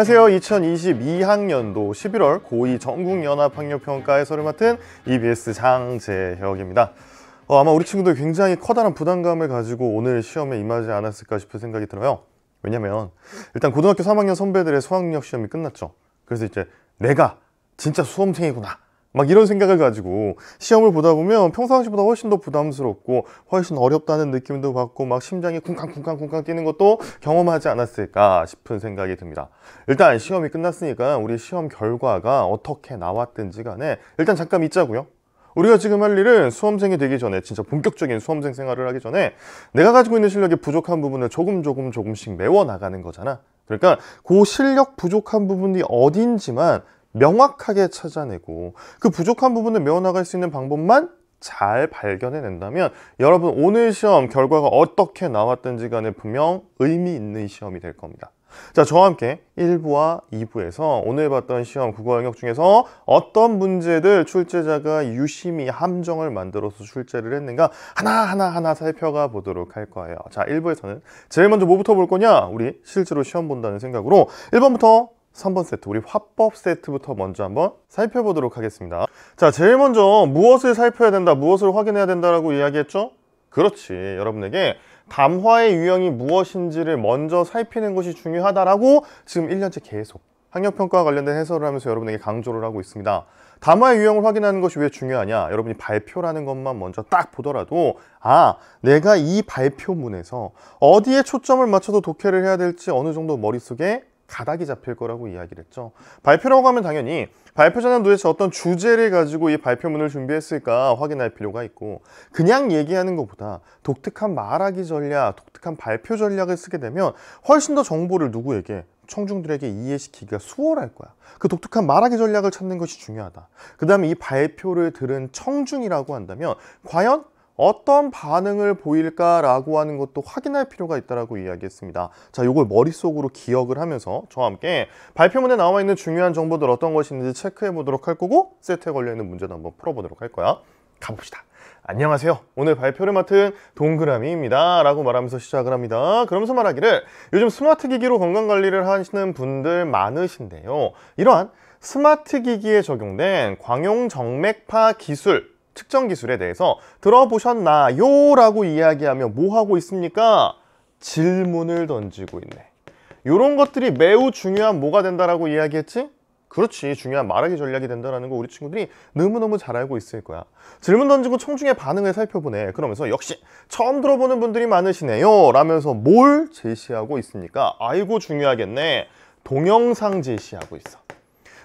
안녕하세요. 2022학년도 11월 고2 전국연합학력평가에서를 맡은 EBS 장재혁입니다. 어, 아마 우리 친구들 굉장히 커다란 부담감을 가지고 오늘 시험에 임하지 않았을까 싶은 생각이 들어요. 왜냐면 일단 고등학교 3학년 선배들의 수학력 시험이 끝났죠. 그래서 이제 내가 진짜 수험생이구나 막 이런 생각을 가지고 시험을 보다 보면 평상시보다 훨씬 더 부담스럽고 훨씬 어렵다는 느낌도 받고 막 심장이 쿵쾅쿵쾅쿵쾅 뛰는 것도 경험하지 않았을까 싶은 생각이 듭니다. 일단 시험이 끝났으니까 우리 시험 결과가 어떻게 나왔든지 간에 일단 잠깐 잊자고요. 우리가 지금 할 일은 수험생이 되기 전에 진짜 본격적인 수험생 생활을 하기 전에 내가 가지고 있는 실력이 부족한 부분을 조금 조금 조금씩 메워나가는 거잖아. 그러니까 그 실력 부족한 부분이 어딘지만 명확하게 찾아내고 그 부족한 부분을 메워나갈 수 있는 방법만 잘 발견해낸다면 여러분 오늘 시험 결과가 어떻게 나왔든지 간에 분명 의미 있는 시험이 될 겁니다. 자, 저와 함께 1부와 2부에서 오늘 봤던 시험 국어 영역 중에서 어떤 문제들 출제자가 유심히 함정을 만들어서 출제를 했는가 하나하나 하나 살펴가 보도록 할 거예요. 자, 1부에서는 제일 먼저 뭐부터 볼 거냐? 우리 실제로 시험 본다는 생각으로 1번부터 3번 세트 우리 화법 세트부터 먼저 한번 살펴보도록 하겠습니다 자 제일 먼저 무엇을 살펴야 된다 무엇을 확인해야 된다라고 이야기했죠? 그렇지 여러분에게 담화의 유형이 무엇인지를 먼저 살피는 것이 중요하다라고 지금 1년째 계속 학력평가와 관련된 해설을 하면서 여러분에게 강조를 하고 있습니다 담화의 유형을 확인하는 것이 왜 중요하냐 여러분이 발표라는 것만 먼저 딱 보더라도 아 내가 이 발표문에서 어디에 초점을 맞춰서 독해를 해야 될지 어느 정도 머릿속에 가닥이 잡힐 거라고 이야기를 했죠. 발표라고 하면 당연히 발표자는 도대체 어떤 주제를 가지고 이 발표문을 준비했을까 확인할 필요가 있고 그냥 얘기하는 것보다 독특한 말하기 전략, 독특한 발표 전략을 쓰게 되면 훨씬 더 정보를 누구에게 청중들에게 이해시키기가 수월할 거야. 그 독특한 말하기 전략을 찾는 것이 중요하다. 그 다음에 이 발표를 들은 청중이라고 한다면 과연 어떤 반응을 보일까라고 하는 것도 확인할 필요가 있다고 이야기했습니다. 자, 이걸 머릿속으로 기억을 하면서 저와 함께 발표문에 나와 있는 중요한 정보들 어떤 것이 있는지 체크해 보도록 할 거고 세트에 걸려있는 문제도 한번 풀어보도록 할 거야. 가봅시다. 안녕하세요. 오늘 발표를 맡은 동그라미입니다. 라고 말하면서 시작을 합니다. 그러면서 말하기를 요즘 스마트 기기로 건강관리를 하시는 분들 많으신데요. 이러한 스마트 기기에 적용된 광용정맥파 기술 측정 기술에 대해서 들어보셨나요? 라고 이야기하며 뭐하고 있습니까? 질문을 던지고 있네 요런 것들이 매우 중요한 뭐가 된다라고 이야기했지? 그렇지 중요한 말하기 전략이 된다라는 거 우리 친구들이 너무너무 잘 알고 있을 거야 질문 던지고 청중의 반응을 살펴보네 그러면서 역시 처음 들어보는 분들이 많으시네요 라면서 뭘 제시하고 있습니까 아이고 중요하겠네 동영상 제시하고 있어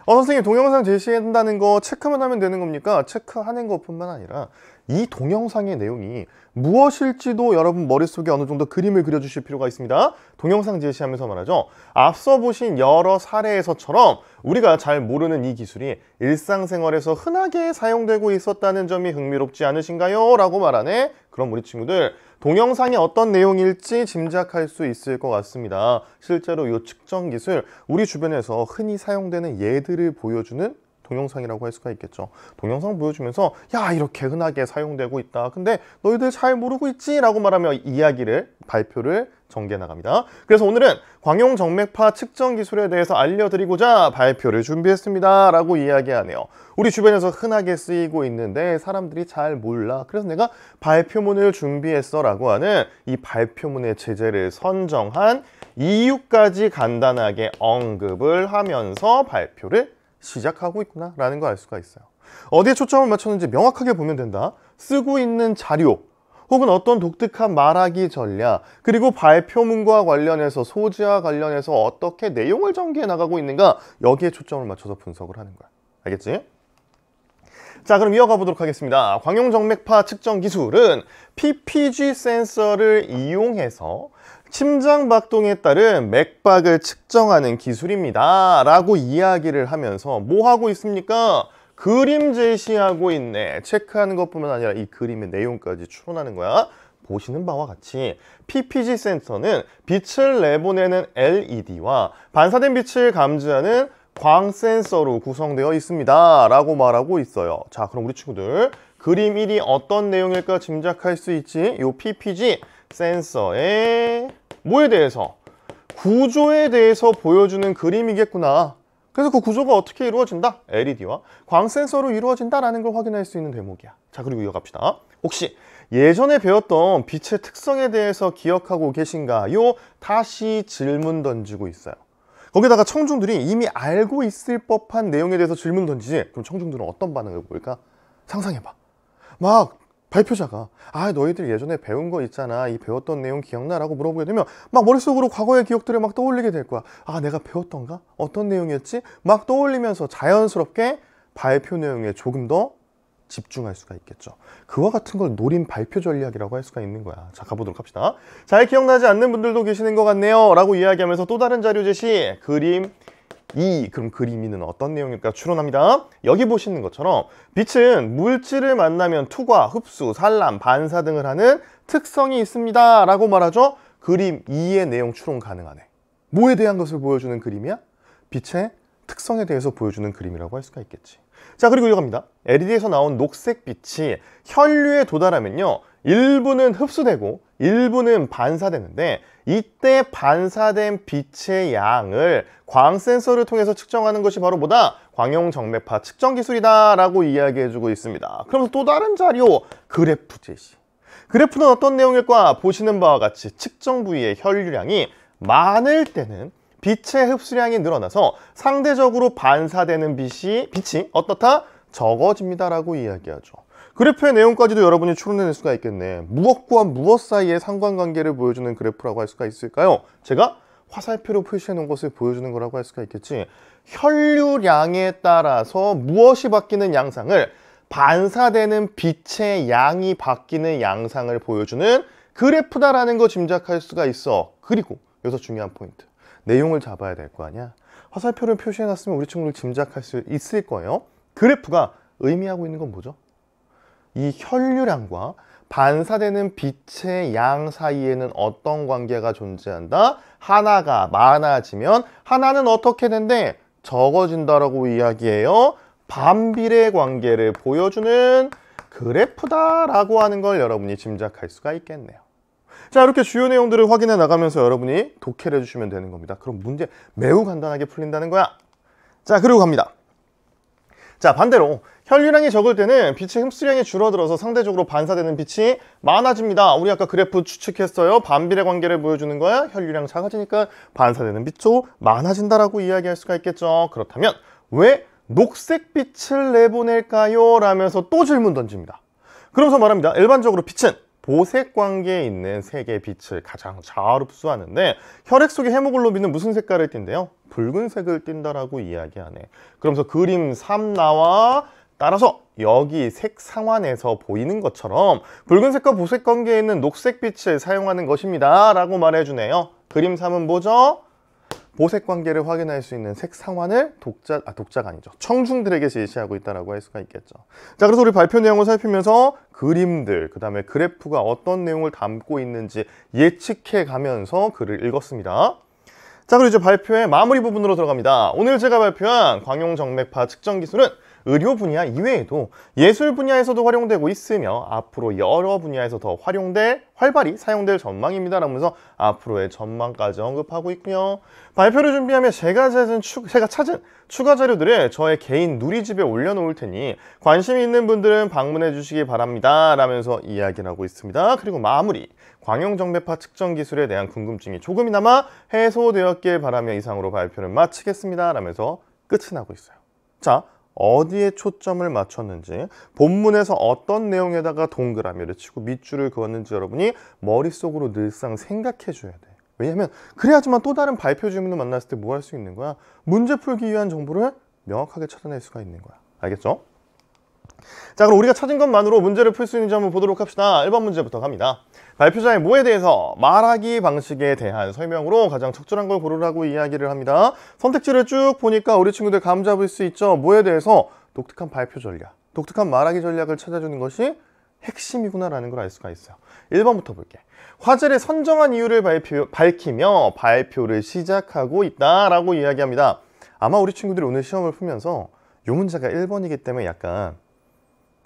어 선생님 동영상 제시한다는 거 체크만 하면 되는 겁니까? 체크하는 것뿐만 아니라 이 동영상의 내용이 무엇일지도 여러분 머릿속에 어느 정도 그림을 그려주실 필요가 있습니다. 동영상 제시하면서 말하죠. 앞서 보신 여러 사례에서처럼 우리가 잘 모르는 이 기술이 일상생활에서 흔하게 사용되고 있었다는 점이 흥미롭지 않으신가요? 라고 말하네. 그럼 우리 친구들 동영상이 어떤 내용일지 짐작할 수 있을 것 같습니다. 실제로 이 측정 기술 우리 주변에서 흔히 사용되는 예들을 보여주는 동영상이라고 할 수가 있겠죠. 동영상 보여주면서 야 이렇게 흔하게 사용되고 있다. 근데 너희들 잘 모르고 있지? 라고 말하며 이야기를 발표를 전개 나갑니다. 그래서 오늘은 광용 정맥파 측정 기술에 대해서 알려드리고자 발표를 준비했습니다. 라고 이야기하네요. 우리 주변에서 흔하게 쓰이고 있는데 사람들이 잘 몰라. 그래서 내가 발표문을 준비했어. 라고 하는 이 발표문의 제재를 선정한 이유까지 간단하게 언급을 하면서 발표를 시작하고 있구나 라는 걸 알 수가 있어요 어디에 초점을 맞췄는지 명확하게 보면 된다 쓰고 있는 자료 혹은 어떤 독특한 말하기 전략 그리고 발표문과 관련해서 소지와 관련해서 어떻게 내용을 전개해 나가고 있는가 여기에 초점을 맞춰서 분석을 하는 거야 알겠지? 자 그럼 이어가 보도록 하겠습니다 광용정맥파 측정 기술은 PPG 센서를 이용해서 심장박동에 따른 맥박을 측정하는 기술입니다 라고 이야기를 하면서 뭐 하고 있습니까? 그림 제시하고 있네 체크하는 것뿐만 아니라 이 그림의 내용까지 추론하는 거야 보시는 바와 같이 PPG 센서는 빛을 내보내는 LED와 반사된 빛을 감지하는 광 센서로 구성되어 있습니다 라고 말하고 있어요 자 그럼 우리 친구들 그림 1이 어떤 내용일까 짐작할 수 있지? 요 PPG 센서의 뭐에 대해서? 구조에 대해서 보여주는 그림이겠구나 그래서 그 구조가 어떻게 이루어진다? LED와 광센서로 이루어진다라는 걸 확인할 수 있는 대목이야 자 그리고 이어갑시다 혹시 예전에 배웠던 빛의 특성에 대해서 기억하고 계신가요? 다시 질문 던지고 있어요 거기다가 청중들이 이미 알고 있을 법한 내용에 대해서 질문 던지지 그럼 청중들은 어떤 반응을 보일까? 상상해봐 막 발표자가 아 너희들 예전에 배운 거 있잖아 이 배웠던 내용 기억나? 라고 물어보게 되면 막 머릿속으로 과거의 기억들을 막 떠올리게 될 거야 아 내가 배웠던가? 어떤 내용이었지? 막 떠올리면서 자연스럽게 발표 내용에 조금 더 집중할 수가 있겠죠 그와 같은 걸 노린 발표 전략이라고 할 수가 있는 거야 자 가보도록 합시다 잘 기억나지 않는 분들도 계시는 것 같네요 라고 이야기하면서 또 다른 자료 제시 그림 이 그럼 그림이는 어떤 내용일까 추론합니다. 여기 보시는 것처럼 빛은 물질을 만나면 투과, 흡수, 산란, 반사 등을 하는 특성이 있습니다. 라고 말하죠. 그림 2의 내용 추론 가능하네. 뭐에 대한 것을 보여주는 그림이야? 빛의 특성에 대해서 보여주는 그림이라고 할 수가 있겠지. 자, 그리고 이어갑니다. LED에서 나온 녹색 빛이 혈류에 도달하면요. 일부는 흡수되고 일부는 반사되는데 이때 반사된 빛의 양을 광 센서를 통해서 측정하는 것이 바로 뭐다? 광용 정맥파 측정 기술이다 라고 이야기해주고 있습니다 그러면서또 다른 자료 그래프 제시 그래프는 어떤 내용일까? 보시는 바와 같이 측정 부위의 혈류량이 많을 때는 빛의 흡수량이 늘어나서 상대적으로 반사되는 빛이, 빛이 어떻다? 적어집니다라고 이야기하죠 그래프의 내용까지도 여러분이 추론해낼 수가 있겠네 무엇과 무엇 사이의 상관관계를 보여주는 그래프라고 할 수가 있을까요? 제가 화살표로 표시해 놓은 것을 보여주는 거라고 할 수가 있겠지 혈류량에 따라서 무엇이 바뀌는 양상을 반사되는 빛의 양이 바뀌는 양상을 보여주는 그래프다라는 거 짐작할 수가 있어 그리고 여기서 중요한 포인트 내용을 잡아야 될 거 아니야 화살표를 표시해 놨으면 우리 친구들 짐작할 수 있을 거예요 그래프가 의미하고 있는 건 뭐죠? 이 혈류량과 반사되는 빛의 양 사이에는 어떤 관계가 존재한다? 하나가 많아지면 하나는 어떻게 된데 적어진다라고 이야기해요. 반비례 관계를 보여주는 그래프다라고 하는 걸 여러분이 짐작할 수가 있겠네요. 자 이렇게 주요 내용들을 확인해 나가면서 여러분이 독해를 해주시면 되는 겁니다. 그럼 문제 매우 간단하게 풀린다는 거야. 자 그리고 갑니다. 자 반대로 혈류량이 적을 때는 빛의 흡수량이 줄어들어서 상대적으로 반사되는 빛이 많아집니다. 우리 아까 그래프 추측했어요. 반비례 관계를 보여주는 거야. 혈류량 작아지니까 반사되는 빛도 많아진다라고 이야기할 수가 있겠죠. 그렇다면 왜 녹색 빛을 내보낼까요? 라면서 또 질문 던집니다. 그러면서 말합니다. 일반적으로 빛은 보색 관계에 있는 색의 빛을 가장 잘 흡수하는데 혈액 속의 헤모글로빈은 무슨 색깔을 띈대요? 붉은색을 띈다라고 이야기하네 그러면서 그림 3나와 따라서 여기 색 상환에서 보이는 것처럼 붉은색과 보색 관계에 있는 녹색빛을 사용하는 것입니다 라고 말해주네요 그림 3은 뭐죠? 보색 관계를 확인할 수 있는 색 상환을 독자, 아, 독자가 아니죠. 청중들에게 제시하고 있다라고 할 수가 있겠죠. 자, 그래서 우리 발표 내용을 살피면서 그림들, 그 다음에 그래프가 어떤 내용을 담고 있는지 예측해 가면서 글을 읽었습니다. 자, 그리고 이제 발표의 마무리 부분으로 들어갑니다. 오늘 제가 발표한 광용정맥파 측정 기술은 의료 분야 이외에도 예술 분야에서도 활용되고 있으며 앞으로 여러 분야에서 더 활용될 활발히 사용될 전망입니다 라면서 앞으로의 전망까지 언급하고 있고요 발표를 준비하며 제가 찾은, 추, 제가 찾은 추가 자료들을 저의 개인 누리집에 올려놓을 테니 관심 있는 분들은 방문해 주시기 바랍니다 라면서 이야기를 하고 있습니다 그리고 마무리 광용정배파 측정 기술에 대한 궁금증이 조금이나마 해소되었길 바라며 이상으로 발표를 마치겠습니다 라면서 끝이 나고 있어요 자 어디에 초점을 맞췄는지 본문에서 어떤 내용에다가 동그라미를 치고 밑줄을 그었는지 여러분이 머릿속으로 늘상 생각해 줘야 돼 왜냐면 그래야지만 또 다른 발표 질문을 만났을 때 뭐 할 수 있는 거야 문제 풀기 위한 정보를 명확하게 찾아낼 수가 있는 거야 알겠죠? 자 그럼 우리가 찾은 것만으로 문제를 풀 수 있는지 한번 보도록 합시다 1번 문제부터 갑니다 발표자의 뭐에 대해서 말하기 방식에 대한 설명으로 가장 적절한 걸 고르라고 이야기를 합니다 선택지를 쭉 보니까 우리 친구들 감 잡을 수 있죠 뭐에 대해서 독특한 발표 전략 독특한 말하기 전략을 찾아주는 것이 핵심이구나라는 걸 알 수가 있어요 1번부터 볼게 화제를 선정한 이유를 발표, 밝히며 발표를 시작하고 있다라고 이야기합니다 아마 우리 친구들이 오늘 시험을 풀면서 이 문제가 1번이기 때문에 약간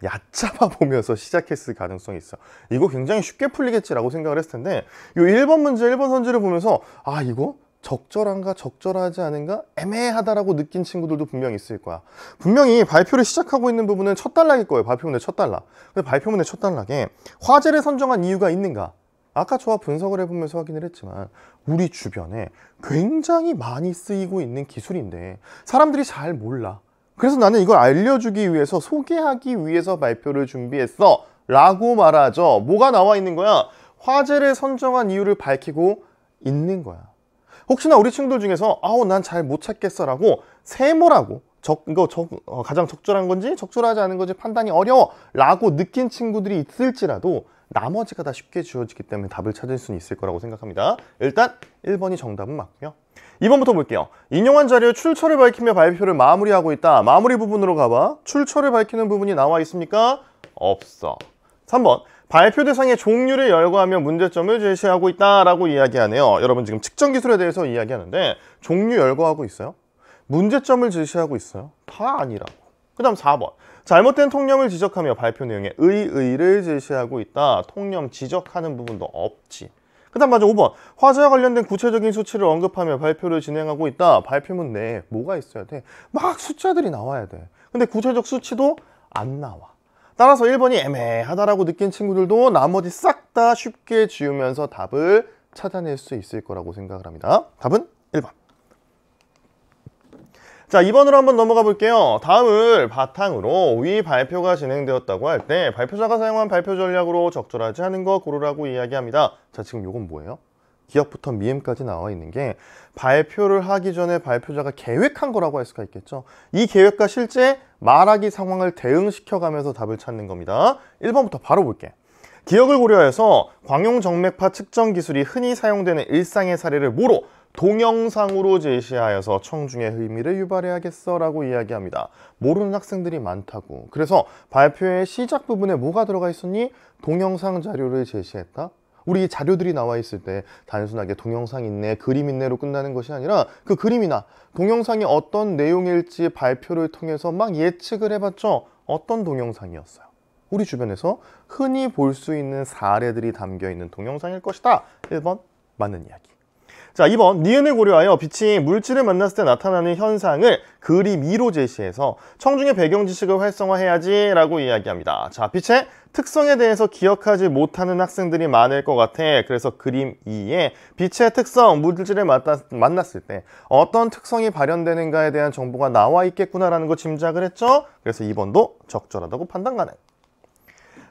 얕잡아 보면서 시작했을 가능성이 있어 이거 굉장히 쉽게 풀리겠지라고 생각을 했을 텐데 이 1번 문제 1번 선지를 보면서 아 이거 적절한가 적절하지 않은가 애매하다라고 느낀 친구들도 분명히 있을 거야 분명히 발표를 시작하고 있는 부분은 첫 단락일 거예요 발표문의 첫 단락 근데 발표문의 첫 단락에 화제를 선정한 이유가 있는가 아까 저와 분석을 해보면서 확인을 했지만 우리 주변에 굉장히 많이 쓰이고 있는 기술인데 사람들이 잘 몰라 그래서 나는 이걸 알려주기 위해서 소개하기 위해서 발표를 준비했어 라고 말하죠 뭐가 나와 있는 거야? 화제를 선정한 이유를 밝히고 있는 거야 혹시나 우리 친구들 중에서 아우 난 잘 못 찾겠어 라고 세모라고 적, 이거 적, 어, 가장 적절한 건지 적절하지 않은 건지 판단이 어려워 라고 느낀 친구들이 있을지라도 나머지가 다 쉽게 지워지기 때문에 답을 찾을 수는 있을 거라고 생각합니다. 일단 1번이 정답은 맞고요. 2번부터 볼게요. 인용한 자료의 출처를 밝히며 발표를 마무리하고 있다. 마무리 부분으로 가봐. 출처를 밝히는 부분이 나와 있습니까? 없어. 3번 발표 대상의 종류를 열거하며 문제점을 제시하고 있다라고 이야기하네요. 여러분 지금 측정 기술에 대해서 이야기하는데 종류 열거하고 있어요? 문제점을 제시하고 있어요? 다 아니라고. 그 다음 4번 잘못된 통념을 지적하며 발표 내용에 의의를 제시하고 있다 통념 지적하는 부분도 없지 그 다음 맞아 5번 화재와 관련된 구체적인 수치를 언급하며 발표를 진행하고 있다 발표문 내에 뭐가 있어야 돼? 막 숫자들이 나와야 돼 근데 구체적 수치도 안 나와 따라서 1번이 애매하다라고 느낀 친구들도 나머지 싹 다 쉽게 지우면서 답을 찾아낼 수 있을 거라고 생각을 합니다 답은 1번 자 2번으로 한번 넘어가 볼게요 다음을 바탕으로 위 발표가 진행되었다고 할 때 발표자가 사용한 발표 전략으로 적절하지 않은 거 고르라고 이야기합니다 자 지금 요건 뭐예요? 기업부터 미음까지 나와 있는 게 발표를 하기 전에 발표자가 계획한 거라고 할 수가 있겠죠 이 계획과 실제 말하기 상황을 대응시켜 가면서 답을 찾는 겁니다 1번부터 바로 볼게 기억을 고려해서 광용정맥파 측정 기술이 흔히 사용되는 일상의 사례를 뭐로 동영상으로 제시하여서 청중의 의미를 유발해야겠어 라고 이야기합니다 모르는 학생들이 많다고 그래서 발표의 시작 부분에 뭐가 들어가 있었니? 동영상 자료를 제시했다 우리 자료들이 나와 있을 때 단순하게 동영상 있네 그림 있네로 끝나는 것이 아니라 그 그림이나 동영상이 어떤 내용일지 발표를 통해서 막 예측을 해봤죠 어떤 동영상이었어요 우리 주변에서 흔히 볼 수 있는 사례들이 담겨 있는 동영상일 것이다 1번 맞는 이야기 자 2번 니은을 고려하여 빛이 물질을 만났을 때 나타나는 현상을 그림 2로 제시해서 청중의 배경 지식을 활성화해야지 라고 이야기합니다 자 빛의 특성에 대해서 기억하지 못하는 학생들이 많을 것 같아 그래서 그림 2에 빛의 특성 물질을 만났을 때 어떤 특성이 발현되는가에 대한 정보가 나와 있겠구나 라는 거 짐작을 했죠 그래서 2번도 적절하다고 판단 가능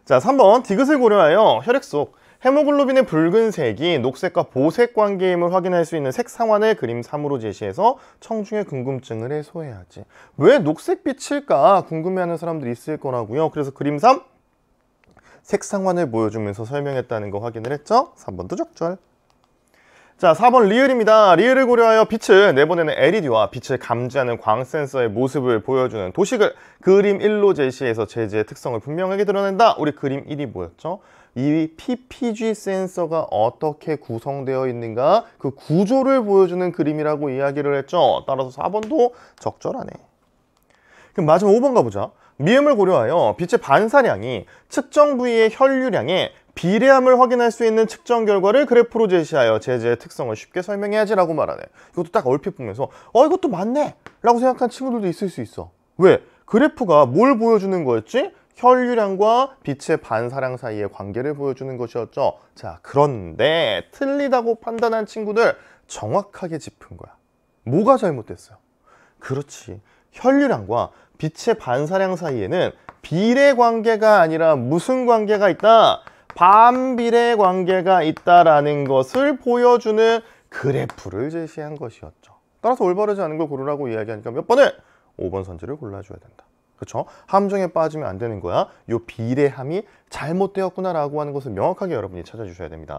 자 3번 디귿을 고려하여 혈액 속 헤모글로빈의 붉은색이 녹색과 보색 관계임을 확인할 수 있는 색상환의 그림 3으로 제시해서 청중의 궁금증을 해소해야지 왜 녹색빛일까 궁금해하는 사람들이 있을 거라고요 그래서 그림 3 색상환을 보여주면서 설명했다는 거 확인을 했죠 3번도 적절 자 4번 리을입니다 리을을 고려하여 빛을 내보내는 LED와 빛을 감지하는 광센서의 모습을 보여주는 도식을 그림 1로 제시해서 재질의 특성을 분명하게 드러낸다 우리 그림 1이 뭐였죠? 이 PPG 센서가 어떻게 구성되어 있는가 그 구조를 보여주는 그림이라고 이야기를 했죠. 따라서 4번도 적절하네. 그럼 마지막 5번 가보자. 미음을 고려하여 빛의 반사량이 측정 부위의 혈류량에 비례함을 확인할 수 있는 측정 결과를 그래프로 제시하여 제재의 특성을 쉽게 설명해야지라고 말하네. 이것도 딱 얼핏 보면서 어 이것도 맞네 라고 생각한 친구들도 있을 수 있어. 왜? 그래프가 뭘 보여주는 거였지? 혈류량과 빛의 반사량 사이의 관계를 보여주는 것이었죠. 자, 그런데 틀리다고 판단한 친구들 정확하게 짚은 거야. 뭐가 잘못됐어요? 그렇지. 혈류량과 빛의 반사량 사이에는 비례 관계가 아니라 무슨 관계가 있다? 반비례 관계가 있다라는 것을 보여주는 그래프를 제시한 것이었죠. 따라서 올바르지 않은 걸 고르라고 이야기하니까 몇 번을? 5번 선지를 골라줘야 된다. 그렇죠? 함정에 빠지면 안 되는 거야. 요 비례함이 잘못되었구나라고 하는 것을 명확하게 여러분이 찾아주셔야 됩니다.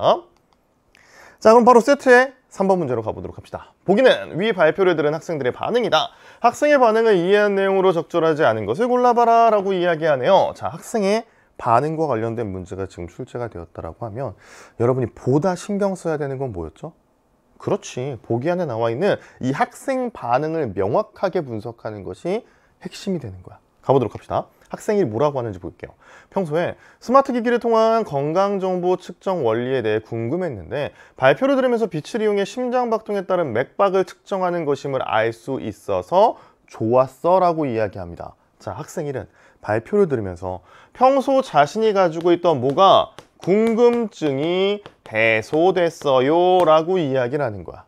자 그럼 바로 세트의 3번 문제로 가보도록 합시다. 보기는 위 발표를 들은 학생들의 반응이다. 학생의 반응을 이해한 내용으로 적절하지 않은 것을 골라봐라 라고 이야기하네요. 자 학생의 반응과 관련된 문제가 지금 출제가 되었다라고 하면 여러분이 보다 신경 써야 되는 건 뭐였죠? 그렇지. 보기 안에 나와 있는 이 학생 반응을 명확하게 분석하는 것이 핵심이 되는 거야. 가보도록 합시다. 학생이 뭐라고 하는지 볼게요. 평소에 스마트 기기를 통한 건강정보 측정 원리에 대해 궁금했는데 발표를 들으면서 빛을 이용해 심장박동에 따른 맥박을 측정하는 것임을 알 수 있어서 좋았어 라고 이야기합니다. 자, 학생 1은 발표를 들으면서 평소 자신이 가지고 있던 뭐가 궁금증이 해소됐어요 라고 이야기를 하는 거야.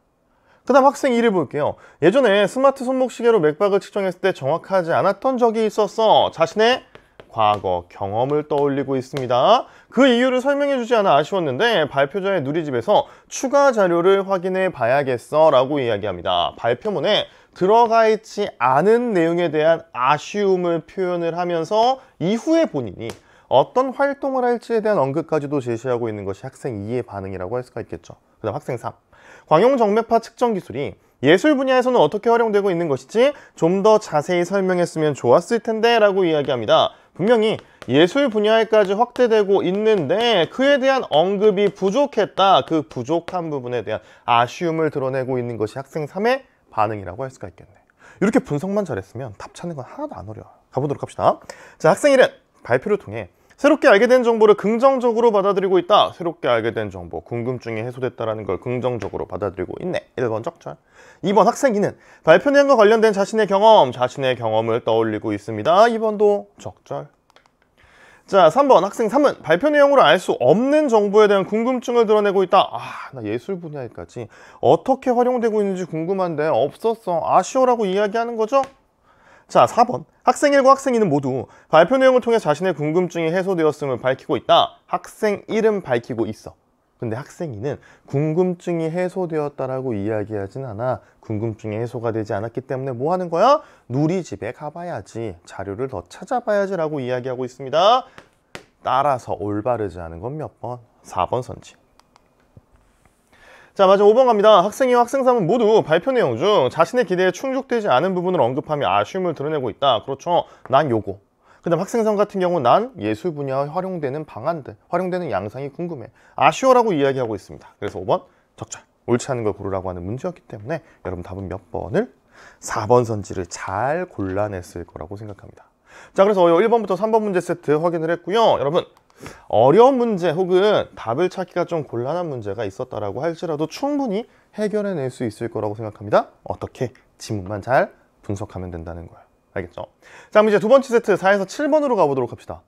그 다음 학생 2을 볼게요. 예전에 스마트 손목시계로 맥박을 측정했을 때 정확하지 않았던 적이 있었어. 자신의 과거 경험을 떠올리고 있습니다. 그 이유를 설명해주지 않아 아쉬웠는데 발표자의 누리집에서 추가 자료를 확인해 봐야겠어 라고 이야기합니다. 발표문에 들어가 있지 않은 내용에 대한 아쉬움을 표현을 하면서 이후에 본인이 어떤 활동을 할지에 대한 언급까지도 제시하고 있는 것이 학생 2의 반응이라고 할 수가 있겠죠. 그 다음 학생 3. 광용정맥파 측정 기술이 예술 분야에서는 어떻게 활용되고 있는 것이지 좀 더 자세히 설명했으면 좋았을 텐데 라고 이야기합니다. 분명히 예술 분야에까지 확대되고 있는데 그에 대한 언급이 부족했다. 그 부족한 부분에 대한 아쉬움을 드러내고 있는 것이 학생 3의 반응이라고 할 수가 있겠네. 이렇게 분석만 잘했으면 답 찾는 건 하나도 안 어려워. 가보도록 합시다. 자, 학생 1은 발표를 통해 새롭게 알게 된 정보를 긍정적으로 받아들이고 있다 새롭게 알게 된 정보 궁금증이 해소됐다는 걸 긍정적으로 받아들이고 있네 1번 적절 2번 학생기는 발표 내용과 관련된 자신의 경험 자신의 경험을 떠올리고 있습니다 2번도 적절 자 3번 학생 3은 발표 내용으로 알 수 없는 정보에 대한 궁금증을 드러내고 있다 아나 예술 분야에까지 어떻게 활용되고 있는지 궁금한데 없었어 아쉬워라고 이야기하는 거죠 자, 4번. 학생 1과 학생 2는 모두 발표 내용을 통해 자신의 궁금증이 해소되었음을 밝히고 있다. 학생 1은 밝히고 있어. 근데 학생 2는 궁금증이 해소되었다라고 이야기하진 않아. 궁금증이 해소가 되지 않았기 때문에 뭐 하는 거야? 누리집에 가봐야지. 자료를 더 찾아봐야지 라고 이야기하고 있습니다. 따라서 올바르지 않은 건 몇 번? 4번 선지. 자 마지막 5번 갑니다. 학생이 학생삼은 모두 발표 내용 중 자신의 기대에 충족되지 않은 부분을 언급하며 아쉬움을 드러내고 있다. 그렇죠. 난 요거. 근데 학생선 같은 경우 난 예술 분야에 활용되는 방안들, 활용되는 양상이 궁금해. 아쉬워라고 이야기하고 있습니다. 그래서 5번 적절. 옳지 않은 걸 고르라고 하는 문제였기 때문에 여러분 답은 몇 번을? 4번 선지를 잘 골라냈을 거라고 생각합니다. 자 그래서 1번부터 어, 3번 문제 세트 확인을 했고요. 여러분 어려운 문제 혹은 답을 찾기가 좀 곤란한 문제가 있었다라고 할지라도 충분히 해결해낼 수 있을 거라고 생각합니다. 어떻게? 지문만 잘 분석하면 된다는 거예요. 알겠죠? 자, 그럼 이제 두 번째 세트 4에서 7번으로 가보도록 합시다.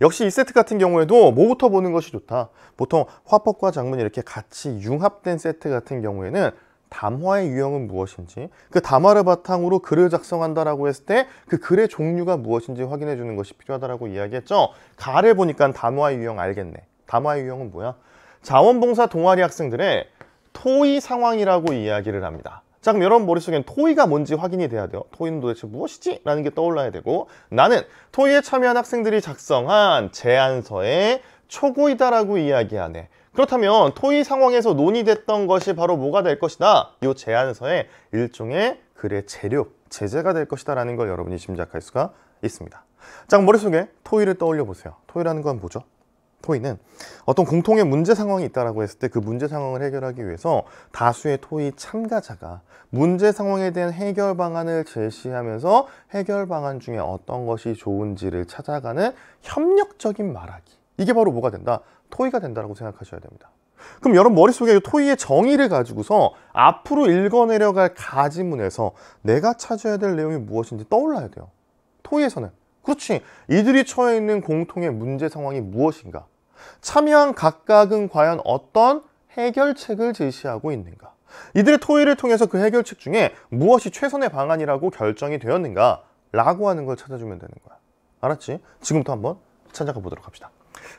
역시 이 세트 같은 경우에도 뭐부터 보는 것이 좋다. 보통 화법과 작문이 이렇게 같이 융합된 세트 같은 경우에는 담화의 유형은 무엇인지 그 담화를 바탕으로 글을 작성한다라고 했을 때 그 글의 종류가 무엇인지 확인해 주는 것이 필요하다라고 이야기했죠. 가를 보니까 담화의 유형 알겠네. 담화의 유형은 뭐야? 자원봉사 동아리 학생들의 토의 상황이라고 이야기를 합니다. 자 그럼 여러분 머릿속엔 토의가 뭔지 확인이 돼야 돼요 토의는 도대체 무엇이지? 라는 게 떠올라야 되고 나는 토의에 참여한 학생들이 작성한 제안서에 초고이다라고 이야기하네 그렇다면 토의 상황에서 논의됐던 것이 바로 뭐가 될 것이다 이 제안서의 일종의 글의 재료, 제재가 될 것이다 라는 걸 여러분이 짐작할 수가 있습니다 자 머릿속에 토의를 떠올려 보세요 토의라는 건 뭐죠? 토의는 어떤 공통의 문제 상황이 있다고 라 했을 때 그 문제 상황을 해결하기 위해서 다수의 토의 참가자가 문제 상황에 대한 해결 방안을 제시하면서 해결 방안 중에 어떤 것이 좋은지를 찾아가는 협력적인 말하기 이게 바로 뭐가 된다? 토이가 된다고 생각하셔야 됩니다. 그럼 여러분 머릿속에 토이의 정의를 가지고서 앞으로 읽어내려갈 가지문에서 내가 찾아야 될 내용이 무엇인지 떠올라야 돼요. 토이에서는 그렇지. 이들이 처해 있는 공통의 문제 상황이 무엇인가? 참여한 각각은 과연 어떤 해결책을 제시하고 있는가? 이들의 토의를 통해서 그 해결책 중에 무엇이 최선의 방안이라고 결정이 되었는가? 라고 하는 걸 찾아주면 되는 거야. 알았지? 지금부터 한번 찾아가 보도록 합시다.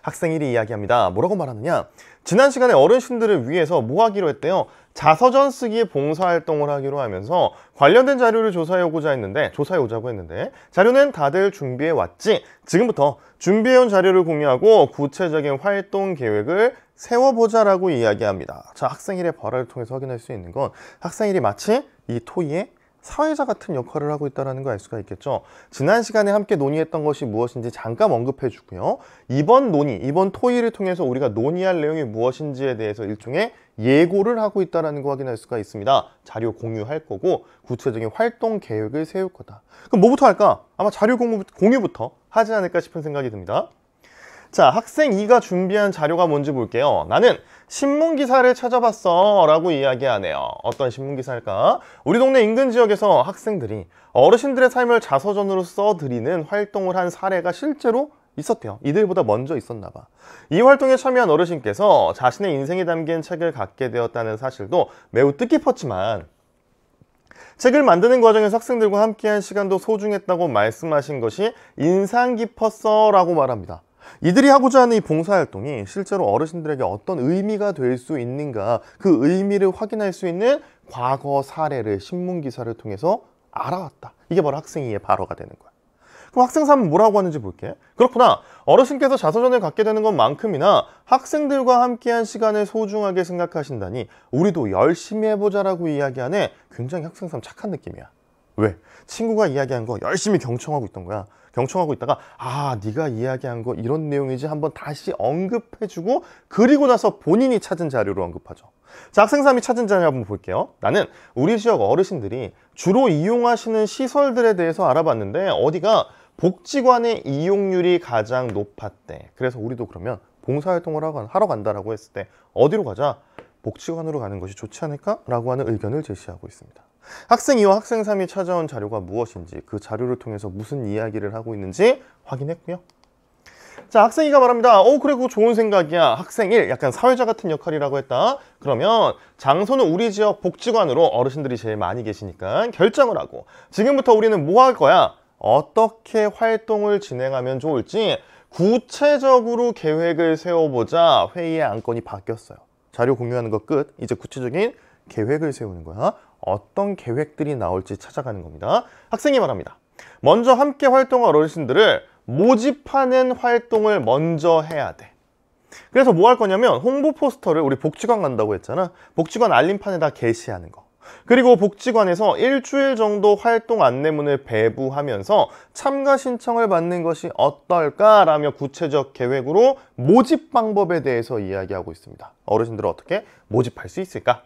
학생 1이 이야기합니다. 뭐라고 말하느냐? 지난 시간에 어르신들을 위해서 뭐 하기로 했대요? 자서전 쓰기의 봉사활동을 하기로 하면서 관련된 자료를 조사해오고자 했는데 조사해오자고 했는데 자료는 다들 준비해왔지? 지금부터 준비해온 자료를 공유하고 구체적인 활동 계획을 세워보자라고 이야기합니다. 자, 학생일의 발화를 통해서 확인할 수 있는 건 학생일이 마치 이 토이의 사회자 같은 역할을 하고 있다는 걸 알 수가 있겠죠. 지난 시간에 함께 논의했던 것이 무엇인지 잠깐 언급해 주고요. 이번 논의, 이번 토의를 통해서 우리가 논의할 내용이 무엇인지에 대해서 일종의 예고를 하고 있다는 거 확인할 수가 있습니다. 자료 공유할 거고 구체적인 활동 계획을 세울 거다. 그럼 뭐부터 할까? 아마 자료 공유부터 하지 않을까 싶은 생각이 듭니다. 자, 학생 2가 준비한 자료가 뭔지 볼게요. 나는 신문기사를 찾아봤어 라고 이야기하네요. 어떤 신문기사일까? 우리 동네 인근 지역에서 학생들이 어르신들의 삶을 자서전으로 써드리는 활동을 한 사례가 실제로 있었대요. 이들보다 먼저 있었나 봐. 이 활동에 참여한 어르신께서 자신의 인생이 담긴 책을 갖게 되었다는 사실도 매우 뜻깊었지만 책을 만드는 과정에서 학생들과 함께한 시간도 소중했다고 말씀하신 것이 인상 깊었어 라고 말합니다. 이들이 하고자 하는 이 봉사활동이 실제로 어르신들에게 어떤 의미가 될 수 있는가 그 의미를 확인할 수 있는 과거 사례를 신문기사를 통해서 알아왔다 이게 바로 학생이의 발화가 되는 거야 그럼 학생 사면 뭐라고 하는지 볼게 그렇구나 어르신께서 자서전을 갖게 되는 것만큼이나 학생들과 함께한 시간을 소중하게 생각하신다니 우리도 열심히 해보자 라고 이야기하네 굉장히 학생 삶 착한 느낌이야 왜? 친구가 이야기한 거 열심히 경청하고 있던 거야 경청하고 있다가 아 네가 이야기한 거 이런 내용이지 한번 다시 언급해주고 그리고 나서 본인이 찾은 자료로 언급하죠 자 학생삼이 찾은 자료 한번 볼게요 나는 우리 지역 어르신들이 주로 이용하시는 시설들에 대해서 알아봤는데 어디가 복지관의 이용률이 가장 높았대 그래서 우리도 그러면 봉사활동을 하러 간다라고 했을 때 어디로 가자? 복지관으로 가는 것이 좋지 않을까? 라고 하는 의견을 제시하고 있습니다 학생 2와 학생 3이 찾아온 자료가 무엇인지 그 자료를 통해서 무슨 이야기를 하고 있는지 확인했고요. 자 학생이가 말합니다 오 어, 그래 그거 좋은 생각이야 학생 1 약간 사회자 같은 역할이라고 했다 그러면 장소는 우리 지역 복지관으로 어르신들이 제일 많이 계시니까 결정을 하고 지금부터 우리는 뭐 할 거야 어떻게 활동을 진행하면 좋을지 구체적으로 계획을 세워보자 회의의 안건이 바뀌었어요 자료 공유하는 것끝 이제 구체적인 계획을 세우는 거야 어떤 계획들이 나올지 찾아가는 겁니다. 학생이 말합니다. 먼저 함께 활동할 어르신들을 모집하는 활동을 먼저 해야 돼. 그래서 뭐 할 거냐면 홍보 포스터를 우리 복지관 간다고 했잖아. 복지관 알림판에다 게시하는 거. 그리고 복지관에서 일주일 정도 활동 안내문을 배부하면서 참가 신청을 받는 것이 어떨까라며 구체적 계획으로 모집 방법에 대해서 이야기하고 있습니다. 어르신들은 어떻게 모집할 수 있을까?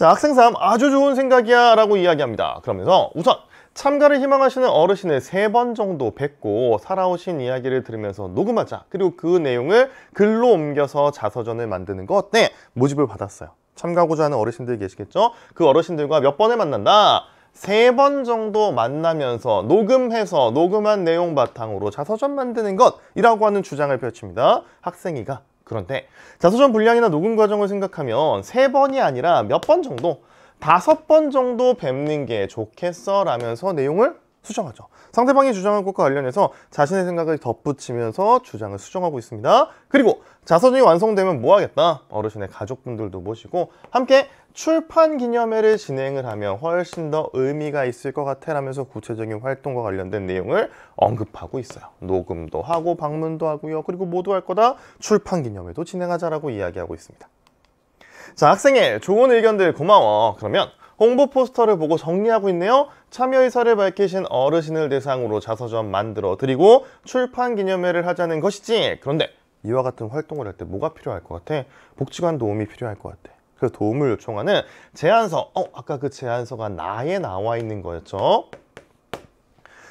자, 학생 3 아주 좋은 생각이야 라고 이야기합니다. 그러면서 우선 참가를 희망하시는 어르신을 세 번 정도 뵙고 살아오신 이야기를 들으면서 녹음하자. 그리고 그 내용을 글로 옮겨서 자서전을 만드는 것 어때? 모집을 받았어요. 참가하고자 하는 어르신들 계시겠죠? 그 어르신들과 몇 번을 만난다? 세 번 정도 만나면서 녹음해서 녹음한 내용 바탕으로 자서전 만드는 것이라고 하는 주장을 펼칩니다. 학생이가 그런데 자소전 분량이나 녹음 과정을 생각하면 세번이 아니라 몇 번 정도 다섯 번 정도 뵙는 게 좋겠어 라면서 내용을 수정하죠 상대방이 주장한 것과 관련해서 자신의 생각을 덧붙이면서 주장을 수정하고 있습니다 그리고 자서전이 완성되면 뭐 하겠다 어르신의 가족분들도 모시고 함께 출판 기념회를 진행을 하면 훨씬 더 의미가 있을 것 같아라면서 구체적인 활동과 관련된 내용을 언급하고 있어요. 녹음도 하고 방문도 하고요. 그리고 모두 할 거다 출판 기념회도 진행하자라고 이야기하고 있습니다. 자, 학생의 좋은 의견들 고마워. 그러면 홍보 포스터를 보고 정리하고 있네요. 참여 의사를 밝히신 어르신을 대상으로 자서전 만들어 드리고 출판 기념회를 하자는 것이지. 그런데 이와 같은 활동을 할 때 뭐가 필요할 것 같아? 복지관 도움이 필요할 것 같아. 그 도움을 요청하는 제안서 어 아까 그 제안서가 나에 나와 있는 거였죠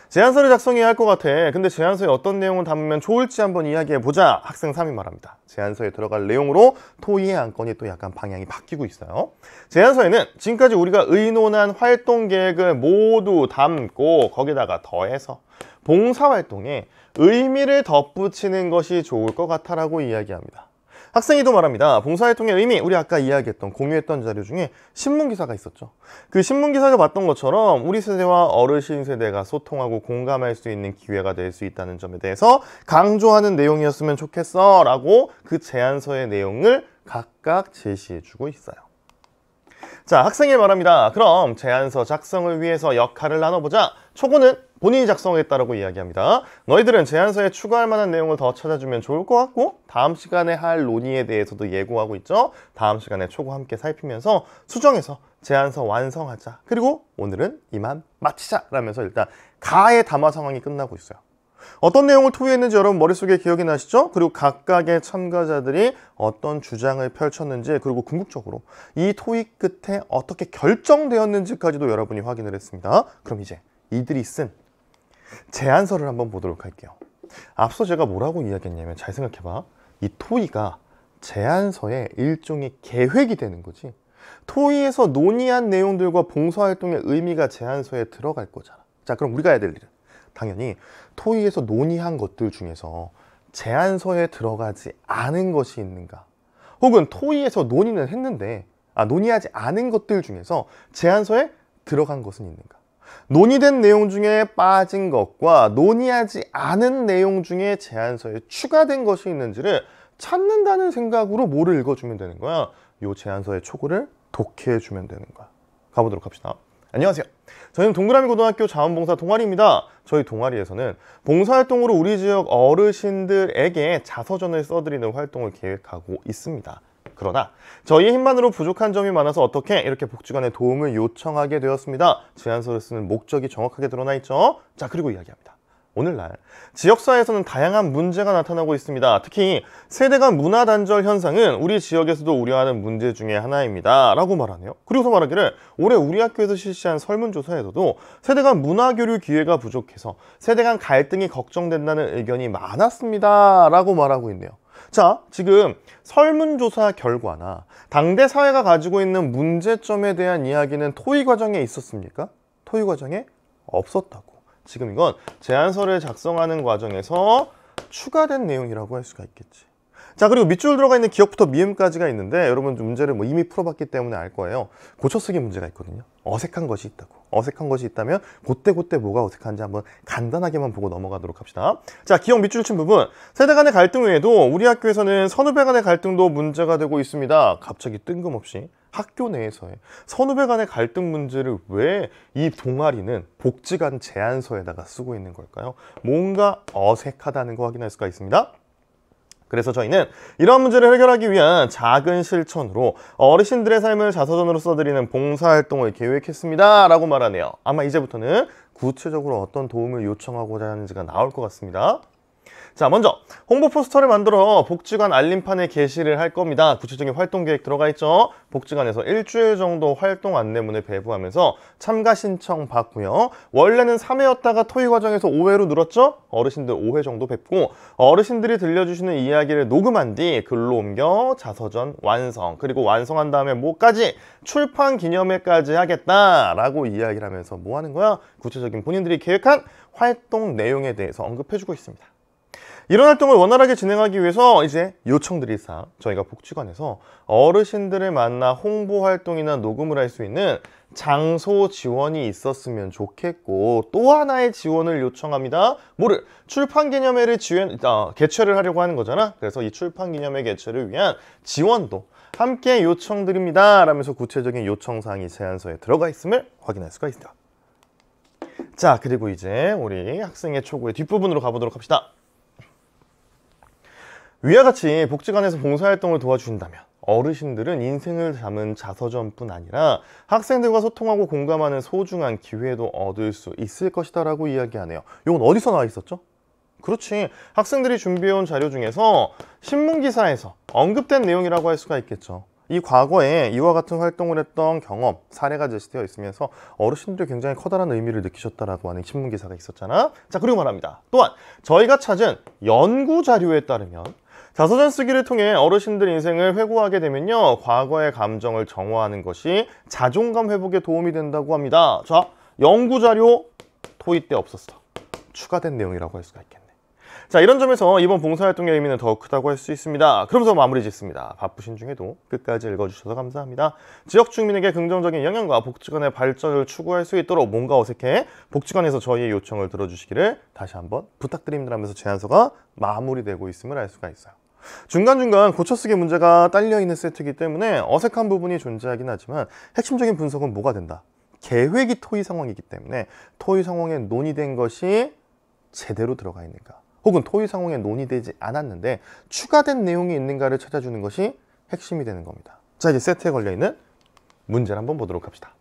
제안서를 작성해야 할 것 같아 근데 제안서에 어떤 내용을 담으면 좋을지 한번 이야기해보자 학생 3이 말합니다 제안서에 들어갈 내용으로 토의의 안건이 또 약간 방향이 바뀌고 있어요 제안서에는 지금까지 우리가 의논한 활동 계획을 모두 담고 거기다가 더해서 봉사활동에 의미를 덧붙이는 것이 좋을 것 같아라고 이야기합니다 학생이도 말합니다. 봉사활동의 의미, 우리 아까 이야기했던, 공유했던 자료 중에 신문기사가 있었죠. 그 신문기사가 봤던 것처럼 우리 세대와 어르신 세대가 소통하고 공감할 수 있는 기회가 될 수 있다는 점에 대해서 강조하는 내용이었으면 좋겠어 라고 그 제안서의 내용을 각각 제시해주고 있어요. 자, 학생이 말합니다. 그럼 제안서 작성을 위해서 역할을 나눠보자. 초고는 본인이 작성했다라고 이야기합니다. 너희들은 제안서에 추가할 만한 내용을 더 찾아주면 좋을 것 같고 다음 시간에 할 논의에 대해서도 예고하고 있죠. 다음 시간에 초고 함께 살피면서 수정해서 제안서 완성하자. 그리고 오늘은 이만 마치자 라면서 일단 가의 담화 상황이 끝나고 있어요. 어떤 내용을 토의했는지 여러분 머릿속에 기억이 나시죠? 그리고 각각의 참가자들이 어떤 주장을 펼쳤는지 그리고 궁극적으로 이 토의 끝에 어떻게 결정되었는지까지도 여러분이 확인을 했습니다. 그럼 이제 이들이 쓴 제안서를 한번 보도록 할게요. 앞서 제가 뭐라고 이야기했냐면 잘 생각해봐. 이 토의가 제안서의 일종의 계획이 되는 거지. 토의에서 논의한 내용들과 봉사활동의 의미가 제안서에 들어갈 거잖아. 자 그럼 우리가 해야 될 일은 당연히 토의에서 논의한 것들 중에서 제안서에 들어가지 않은 것이 있는가 혹은 토의에서 논의는 했는데 아, 논의하지 않은 것들 중에서 제안서에 들어간 것은 있는가 논의된 내용 중에 빠진 것과 논의하지 않은 내용 중에 제안서에 추가된 것이 있는지를 찾는다는 생각으로 뭐를 읽어주면 되는 거야? 요 제안서의 초고를 독해주면 되는 거야. 가보도록 합시다. 안녕하세요. 저는 희 동그라미 고등학교 자원봉사 동아리입니다. 저희 동아리에서는 봉사활동으로 우리 지역 어르신들에게 자서전을 써드리는 활동을 계획하고 있습니다. 그러나 저희의 힘만으로 부족한 점이 많아서 어떻게 이렇게 복지관에 도움을 요청하게 되었습니다. 제안서를 쓰는 목적이 정확하게 드러나 있죠? 자 그리고 이야기합니다. 오늘날 지역사회에서는 다양한 문제가 나타나고 있습니다. 특히 세대 간 문화 단절 현상은 우리 지역에서도 우려하는 문제 중에 하나입니다. 라고 말하네요. 그리고서 말하기를 올해 우리 학교에서 실시한 설문조사에서도 세대 간 문화 교류 기회가 부족해서 세대 간 갈등이 걱정된다는 의견이 많았습니다. 라고 말하고 있네요. 자, 지금 설문조사 결과나 당대 사회가 가지고 있는 문제점에 대한 이야기는 토의 과정에 있었습니까? 토의 과정에 없었다고. 지금 이건 제안서를 작성하는 과정에서 추가된 내용이라고 할 수가 있겠지 자 그리고 밑줄 들어가 있는 기억부터 미음까지가 있는데 여러분 문제를 뭐 이미 풀어봤기 때문에 알 거예요 고쳐쓰기 문제가 있거든요 어색한 것이 있다고 어색한 것이 있다면 그때 그때 뭐가 어색한지 한번 간단하게만 보고 넘어가도록 합시다 자 기억 밑줄 친 부분 세대 간의 갈등 외에도 우리 학교에서는 선후배 간의 갈등도 문제가 되고 있습니다 갑자기 뜬금없이 학교 내에서의 선후배 간의 갈등 문제를 왜 이 동아리는 복지관 제안서에다가 쓰고 있는 걸까요? 뭔가 어색하다는 거 확인할 수가 있습니다. 그래서 저희는 이런 문제를 해결하기 위한 작은 실천으로 어르신들의 삶을 자서전으로 써드리는 봉사활동을 계획했습니다 라고 말하네요 아마 이제부터는 구체적으로 어떤 도움을 요청하고자 하는지가 나올 것 같습니다 자 먼저 홍보 포스터를 만들어 복지관 알림판에 게시를 할 겁니다 구체적인 활동 계획 들어가 있죠 복지관에서 일주일 정도 활동 안내문을 배부하면서 참가 신청 받고요 원래는 3회였다가 토의 과정에서 5회로 늘었죠 어르신들 5회 정도 뵙고 어르신들이 들려주시는 이야기를 녹음한 뒤 글로 옮겨 자서전 완성 그리고 완성한 다음에 뭐까지 출판 기념회까지 하겠다라고 이야기를 하면서 뭐 하는 거야 구체적인 본인들이 계획한 활동 내용에 대해서 언급해주고 있습니다 이런 활동을 원활하게 진행하기 위해서 이제 요청드이사 저희가 복지관에서 어르신들을 만나 홍보 활동이나 녹음을 할 수 있는 장소 지원이 있었으면 좋겠고 또 하나의 지원을 요청합니다. 뭐를? 출판 기념회를 지원, 아, 개최를 하려고 하는 거잖아. 그래서 이 출판 기념회 개최를 위한 지원도 함께 요청드립니다. 라면서 구체적인 요청사항이 제안서에 들어가 있음을 확인할 수가 있다. 습니 자, 그리고 이제 우리 학생의 초고의 뒷부분으로 가보도록 합시다. 위와 같이 복지관에서 봉사활동을 도와준다면 어르신들은 인생을 담은 자서전뿐 아니라 학생들과 소통하고 공감하는 소중한 기회도 얻을 수 있을 것이다 라고 이야기하네요 이건 어디서 나와 있었죠? 그렇지 학생들이 준비해온 자료 중에서 신문기사에서 언급된 내용이라고 할 수가 있겠죠 이 과거에 이와 같은 활동을 했던 경험, 사례가 제시되어 있으면서 어르신들이 굉장히 커다란 의미를 느끼셨다라고 하는 신문기사가 있었잖아 자 그리고 말합니다 또한 저희가 찾은 연구 자료에 따르면 자서전 쓰기를 통해 어르신들 인생을 회고하게 되면요 과거의 감정을 정화하는 것이 자존감 회복에 도움이 된다고 합니다 자 연구자료 토의 때 없었어 추가된 내용이라고 할 수가 있겠네 자 이런 점에서 이번 봉사활동의 의미는 더 크다고 할 수 있습니다 그러면서 마무리 짓습니다 바쁘신 중에도 끝까지 읽어주셔서 감사합니다 지역 주민에게 긍정적인 영향과 복지관의 발전을 추구할 수 있도록 뭔가 어색해 복지관에서 저희의 요청을 들어주시기를 다시 한번 부탁드립니다 하면서 제안서가 마무리되고 있음을 알 수가 있어요 중간중간 고쳐쓰기 문제가 딸려있는 세트이기 때문에 어색한 부분이 존재하긴 하지만 핵심적인 분석은 뭐가 된다? 계획이 토의 상황이기 때문에 토의 상황에 논의된 것이 제대로 들어가 있는가 혹은 토의 상황에 논의되지 않았는데 추가된 내용이 있는가를 찾아주는 것이 핵심이 되는 겁니다 자 이제 세트에 걸려있는 문제를 한번 보도록 합시다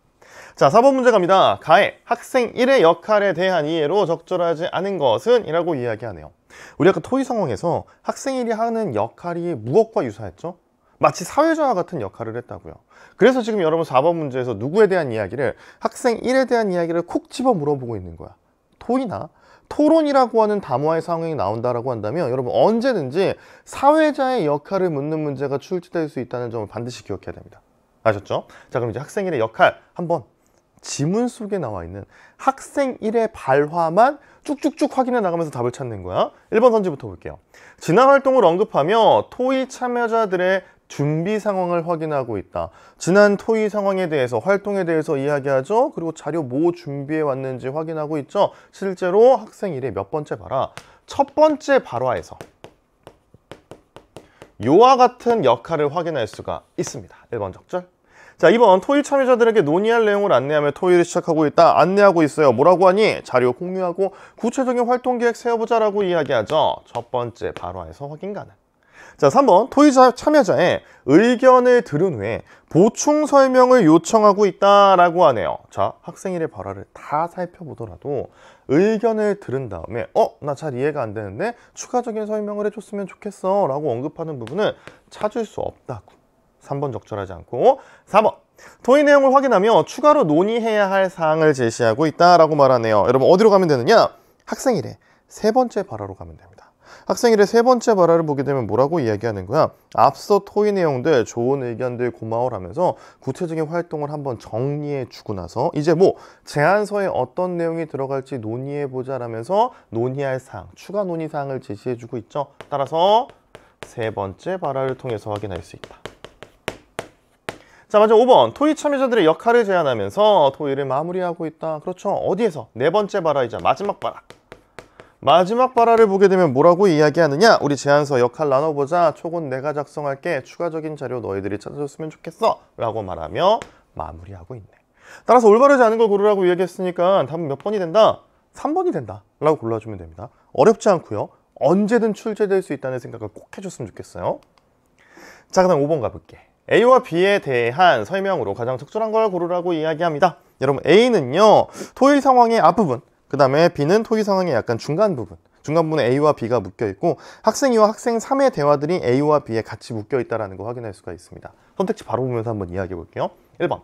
자 4번 문제 갑니다. 가해 학생 1의 역할에 대한 이해로 적절하지 않은 것은 이라고 이야기하네요. 우리 아까 토의 상황에서 학생 1이 하는 역할이 무엇과 유사했죠? 마치 사회자와 같은 역할을 했다고요. 그래서 지금 여러분 4번 문제에서 누구에 대한 이야기를 학생 1에 대한 이야기를 콕 집어 물어보고 있는 거야. 토이나 토론이라고 하는 담화의 상황이 나온다라고 한다면 여러분 언제든지 사회자의 역할을 묻는 문제가 출제될 수 있다는 점을 반드시 기억해야 됩니다. 아셨죠? 자 그럼 이제 학생일의 역할 한번 지문 속에 나와 있는 학생 1의 발화만 쭉쭉쭉 확인해 나가면서 답을 찾는 거야. 1번 선지부터 볼게요. 지난 활동을 언급하며 토의 참여자들의 준비 상황을 확인하고 있다. 지난 토의 상황에 대해서 활동에 대해서 이야기하죠. 그리고 자료 뭐 준비해 왔는지 확인하고 있죠. 실제로 학생 1의 몇 번째 발화? 첫 번째 발화에서 요와 같은 역할을 확인할 수가 있습니다. 1번 적절, 자, 이번 토익 참여자들에게 논의할 내용을 안내하며 토익을 시작하고 있다. 안내하고 있어요. 뭐라고 하니? 자료 공유하고 구체적인 활동 계획 세워보자라고 이야기하죠. 첫 번째 발화에서 확인 가능. 자, 3번 토익 참여자의 의견을 들은 후에 보충 설명을 요청하고 있다라고 하네요. 자, 학생일의 발화를 다 살펴보더라도 의견을 들은 다음에 어? 나 잘 이해가 안 되는데 추가적인 설명을 해줬으면 좋겠어 라고 언급하는 부분은 찾을 수 없다고. 3번 적절하지 않고 4번 어? 토의 내용을 확인하며 추가로 논의해야 할 사항을 제시하고 있다라고 말하네요. 여러분 어디로 가면 되느냐? 학생일에 세 번째 발화로 가면 됩니다. 학생일의 세 번째 발화를 보게 되면 뭐라고 이야기하는 거야? 앞서 토의 내용들, 좋은 의견들 고마워라면서 구체적인 활동을 한번 정리해 주고 나서 이제 뭐 제안서에 어떤 내용이 들어갈지 논의해 보자라면서 논의할 사항, 추가 논의 사항을 제시해 주고 있죠. 따라서 세 번째 발화를 통해서 확인할 수 있다. 자 먼저 5번 토이 참여자들의 역할을 제안하면서 토이를 마무리하고 있다 그렇죠 어디에서 네 번째 바라이자 마지막 바라 마지막 바라를 보게 되면 뭐라고 이야기하느냐 우리 제안서 역할 나눠보자 초곤 내가 작성할게 추가적인 자료 너희들이 찾아줬으면 좋겠어 라고 말하며 마무리하고 있네 따라서 올바르지 않은 걸 고르라고 이야기했으니까 답은 몇 번이 된다? 3번이 된다 라고 골라주면 됩니다 어렵지 않고요 언제든 출제될 수 있다는 생각을 꼭 해줬으면 좋겠어요 자 그다음 5번 가볼게 A와 B에 대한 설명으로 가장 적절한 걸 고르라고 이야기합니다. 여러분 A는요 토의 상황의 앞부분 그 다음에 B는 토의 상황의 약간 중간 부분 중간 부분에 A와 B가 묶여 있고 학생 2와 학생 3의 대화들이 A와 B에 같이 묶여 있다는 라거 확인할 수가 있습니다. 선택지 바로 보면서 한번 이야기해 볼게요. 1번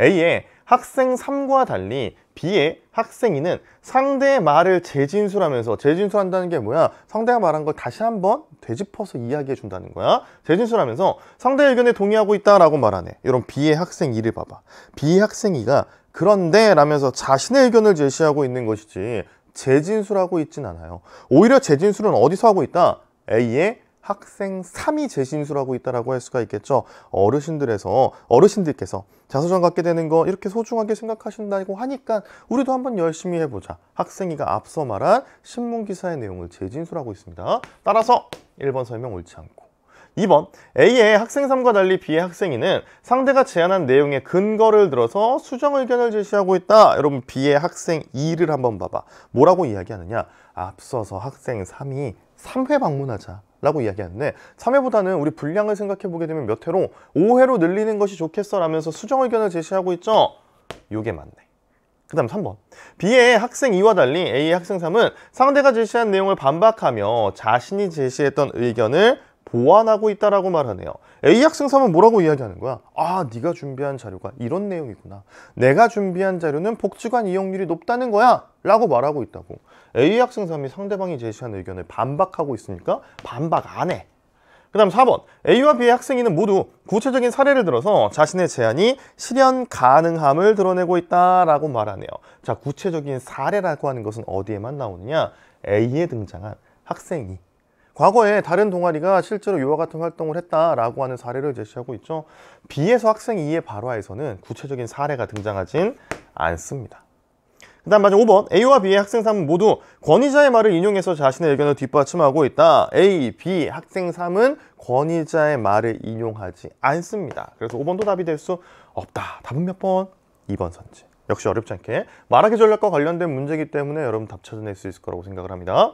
a 에 학생 3과 달리 B의 학생 2는 상대의 말을 재진술하면서 재진술한다는 게 뭐야? 상대가 말한 걸 다시 한번 되짚어서 이야기해 준다는 거야. 재진술하면서 상대의 견에 동의하고 있다라고 말하네. 이런 B의 학생 2를 봐봐. B의 학생 2가 그런데 라면서 자신의 의견을 제시하고 있는 것이지 재진술하고 있진 않아요. 오히려 재진술은 어디서 하고 있다? A의 학생 3이 재신술하고 있다라고 할 수가 있겠죠. 어르신들에서 어르신들께서 자서전 갖게 되는 거 이렇게 소중하게 생각하신다고 하니까 우리도 한번 열심히 해보자. 학생이가 앞서 말한 신문 기사의 내용을 재진술하고 있습니다. 따라서 1번 설명 옳지 않고 2번 A의 학생 3과 달리 B의 학생이는 상대가 제안한 내용의 근거를 들어서 수정 의견을 제시하고 있다. 여러분 B의 학생 2를 한번 봐봐. 뭐라고 이야기하느냐. 앞서서 학생 3이 3회 방문하자. 라고 이야기하는데 3회보다는 우리 분량을 생각해보게 되면 몇 회로 5회로 늘리는 것이 좋겠어 라면서 수정 의견을 제시하고 있죠 요게 맞네 그 다음 3번 B의 학생 2와 달리 A의 학생 3은 상대가 제시한 내용을 반박하며 자신이 제시했던 의견을 보완하고 있다라고 말하네요. A 학생 3은 뭐라고 이야기하는 거야? 아, 네가 준비한 자료가 이런 내용이구나. 내가 준비한 자료는 복지관 이용률이 높다는 거야. 라고 말하고 있다고. A 학생삼이 상대방이 제시한 의견을 반박하고 있으니까 반박 안 해. 그 다음 4번 A와 B의 학생이는 모두 구체적인 사례를 들어서 자신의 제안이 실현 가능함을 드러내고 있다라고 말하네요. 자 구체적인 사례라고 하는 것은 어디에만 나오느냐 A에 등장한 학생이 과거에 다른 동아리가 실제로 이와 같은 활동을 했다라고 하는 사례를 제시하고 있죠. B에서 학생 E의 발화에서는 구체적인 사례가 등장하진 않습니다. 그 다음 마지막 5번 A와 B의 학생 3은 모두 권위자의 말을 인용해서 자신의 의견을 뒷받침하고 있다 A, B 학생 3은 권위자의 말을 인용하지 않습니다 그래서 5번도 답이 될 수 없다 답은 몇 번? 2번 선지 역시 어렵지 않게 말하기 전략과 관련된 문제이기 때문에 여러분 답 찾아낼 수 있을 거라고 생각을 합니다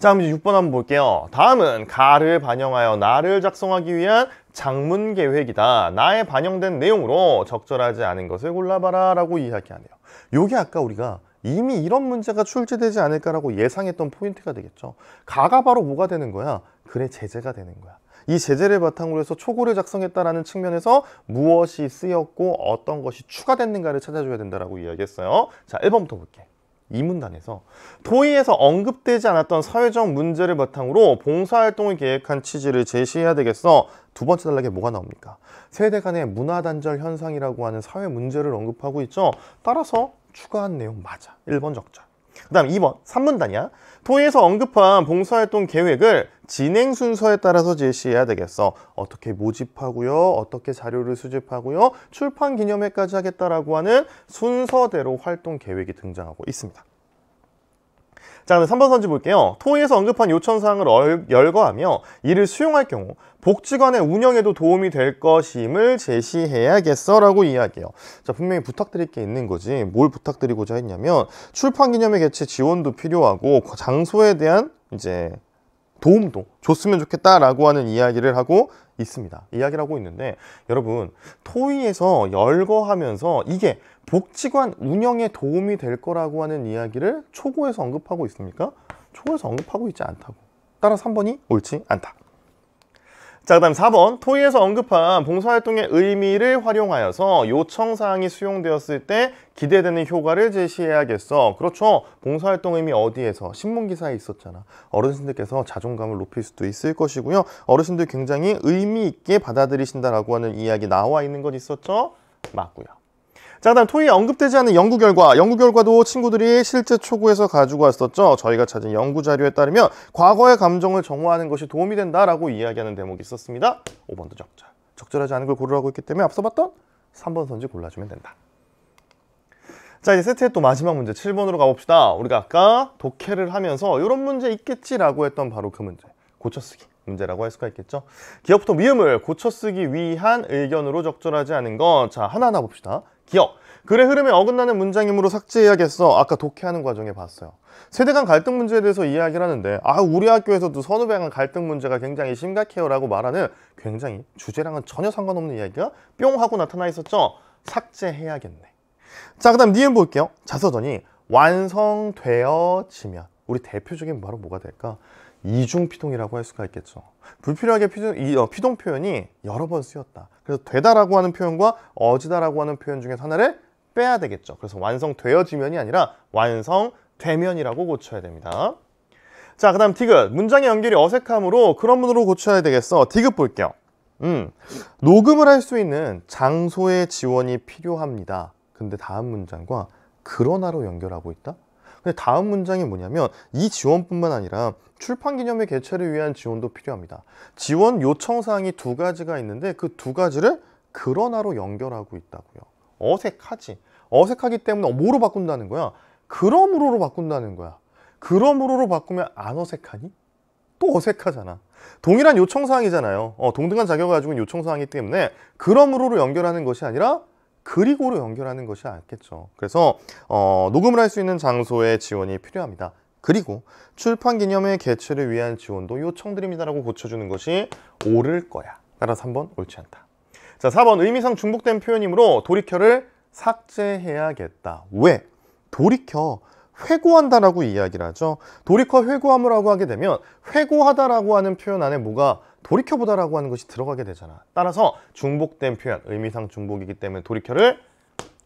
자 그럼 이제 6번 한번 볼게요 다음은 가를 반영하여 나를 작성하기 위한 장문 계획이다 나의 반영된 내용으로 적절하지 않은 것을 골라봐라 라고 이야기하네요 요게 아까 우리가 이미 이런 문제가 출제되지 않을까라고 예상했던 포인트가 되겠죠. 가가 바로 뭐가 되는 거야? 글의 제재가 되는 거야. 이 제재를 바탕으로 해서 초고를 작성했다라는 측면에서 무엇이 쓰였고 어떤 것이 추가됐는가를 찾아줘야 된다라고 이야기했어요. 자, 1번부터 볼게. 이 문단에서 토의에서 언급되지 않았던 사회적 문제를 바탕으로 봉사활동을 계획한 취지를 제시해야 되겠어 두 번째 단락에 뭐가 나옵니까? 세대 간의 문화단절 현상이라고 하는 사회 문제를 언급하고 있죠 따라서 추가한 내용 맞아 1번 적절 그 다음 2번 3문단이야 토의에서 언급한 봉사활동 계획을 진행 순서에 따라서 제시해야 되겠어 어떻게 모집하고요 어떻게 자료를 수집하고요 출판 기념회까지 하겠다라고 하는 순서대로 활동 계획이 등장하고 있습니다 자 그럼 3번 선지 볼게요. 토의에서 언급한 요청사항을 열거하며 이를 수용할 경우 복지관의 운영에도 도움이 될 것임을 제시해야겠어 라고 이야기해요. 자 분명히 부탁드릴 게 있는 거지 뭘 부탁드리고자 했냐면 출판기념회 개최 지원도 필요하고 그 장소에 대한 이제 도움도 줬으면 좋겠다라고 하는 이야기를 하고 있습니다. 이야기를 하고 있는데 여러분 토의에서 열거하면서 이게 복지관 운영에 도움이 될 거라고 하는 이야기를 초고에서 언급하고 있습니까? 초고에서 언급하고 있지 않다고. 따라서 3번이 옳지 않다. 자, 그 다음 4번 토의에서 언급한 봉사활동의 의미를 활용하여서 요청사항이 수용되었을 때 기대되는 효과를 제시해야겠어. 그렇죠. 봉사활동 의미 어디에서? 신문기사에 있었잖아. 어르신들께서 자존감을 높일 수도 있을 것이고요. 어르신들 굉장히 의미 있게 받아들이신다라고 하는 이야기 나와 있는 것 있었죠? 맞고요. 자, 다음 토이 언급되지 않은 연구 결과. 연구 결과도 친구들이 실제 초구에서 가지고 왔었죠. 저희가 찾은 연구 자료에 따르면 과거의 감정을 정화하는 것이 도움이 된다라고 이야기하는 대목이 있었습니다. 5번도 적절. 적절하지 않은 걸 고르라고 했기 때문에 앞서 봤던 3번 선지 골라주면 된다. 자 이제 세트의 또 마지막 문제 7번으로 가봅시다 우리가 아까 독해를 하면서 이런 문제 있겠지라고 했던 바로 그 문제 고쳐쓰기 문제라고 할 수가 있겠죠 기업부터 위험을 고쳐쓰기 위한 의견으로 적절하지 않은 건자 하나하나 봅시다 기억 글의 흐름에 어긋나는 문장임으로 삭제해야겠어 아까 독해하는 과정에 봤어요 세대 간 갈등 문제에 대해서 이야기를 하는데 아 우리 학교에서도 선후배 간 갈등 문제가 굉장히 심각해요 라고 말하는 굉장히 주제랑은 전혀 상관없는 이야기가 뿅 하고 나타나 있었죠 삭제해야겠네 자그 다음 니은 볼게요 자서전이 완성되어지면 우리 대표적인 바로 뭐가 될까 이중 피동이라고 할 수가 있겠죠. 불필요하게 피동, 이, 어, 피동 표현이 여러 번 쓰였다. 그래서 되다라고 하는 표현과 어지다라고 하는 표현 중에 하나를 빼야 되겠죠. 그래서 완성되어지면이 아니라 완성되면이라고 고쳐야 됩니다. 자, 그 다음 디귿. 문장의 연결이 어색함으로 그런 문으로 고쳐야 되겠어. 디귿 볼게요. 음, 녹음을 할 수 있는 장소의 지원이 필요합니다. 근데 다음 문장과 그러나로 연결하고 있다? 근데 다음 문장이 뭐냐면 이 지원뿐만 아니라 출판 기념회 개최를 위한 지원도 필요합니다. 지원 요청 사항이 두 가지가 있는데 그 두 가지를 그러나로 연결하고 있다고요. 어색하지. 어색하기 때문에 뭐로 바꾼다는 거야? 그러므로로 바꾼다는 거야. 그러므로로 바꾸면 안 어색하니? 또 어색하잖아. 동일한 요청사항이잖아요. 어, 동등한 자격을 가지고 는 요청사항이기 때문에 그러므로로 연결하는 것이 아니라 그리고로 연결하는 것이 낫겠죠 그래서 어, 녹음을 할 수 있는 장소에 지원이 필요합니다 그리고 출판 기념회 개최를 위한 지원도 요청드립니다 라고 고쳐주는 것이 옳을 거야 따라서 3번 옳지 않다 자 4번 의미상 중복된 표현이므로 돌이켜를 삭제해야겠다 왜? 돌이켜 회고한다라고 이야기를 하죠 돌이켜 회고함이라고 하게 되면 회고하다라고 하는 표현 안에 뭐가 돌이켜보다라고 하는 것이 들어가게 되잖아 따라서 중복된 표현, 의미상 중복이기 때문에 돌이켜를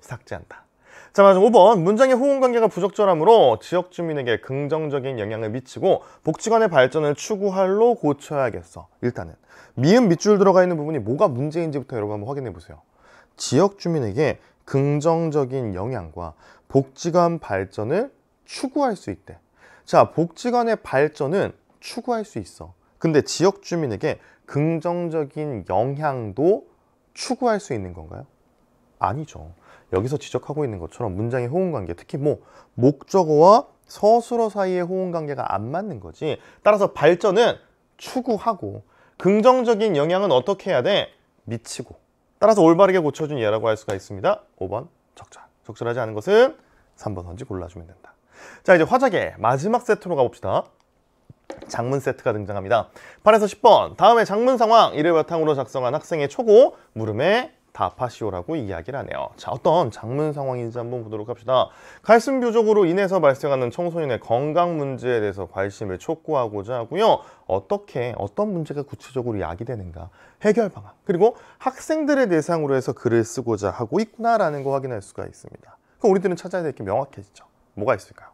삭제한다 자 마지막 5번 문장의 호응관계가 부적절하므로 지역 주민에게 긍정적인 영향을 미치고 복지관의 발전을 추구할로 고쳐야겠어 일단은 미음 밑줄 들어가 있는 부분이 뭐가 문제인지부터 여러분 한번 확인해 보세요 지역 주민에게 긍정적인 영향과 복지관 발전을 추구할 수 있대 자 복지관의 발전은 추구할 수 있어 근데 지역 주민에게 긍정적인 영향도 추구할 수 있는 건가요? 아니죠. 여기서 지적하고 있는 것처럼 문장의 호응관계, 특히 뭐 목적어와 서술어 사이의 호응관계가 안 맞는 거지. 따라서 발전은 추구하고 긍정적인 영향은 어떻게 해야 돼? 미치고. 따라서 올바르게 고쳐준 예라고 할 수가 있습니다. 5번 적절. 적절하지 않은 것은 3번 언지 골라주면 된다. 자 이제 화작의 마지막 세트로 가봅시다. 장문 세트가 등장합니다 8에서 10번 다음에 장문 상황 이를 바탕으로 작성한 학생의 초고 물음에 답하시오라고 이야기를 하네요 자 어떤 장문 상황인지 한번 보도록 합시다 갈등 부족으로 인해서 발생하는 청소년의 건강 문제에 대해서 관심을 촉구하고자 하고요 어떻게 어떤 문제가 구체적으로 야기되는가 해결 방안 그리고 학생들의 대상으로 해서 글을 쓰고자 하고 있구나라는 거 확인할 수가 있습니다 그럼 우리들은 찾아야 될 게 명확해지죠 뭐가 있을까요?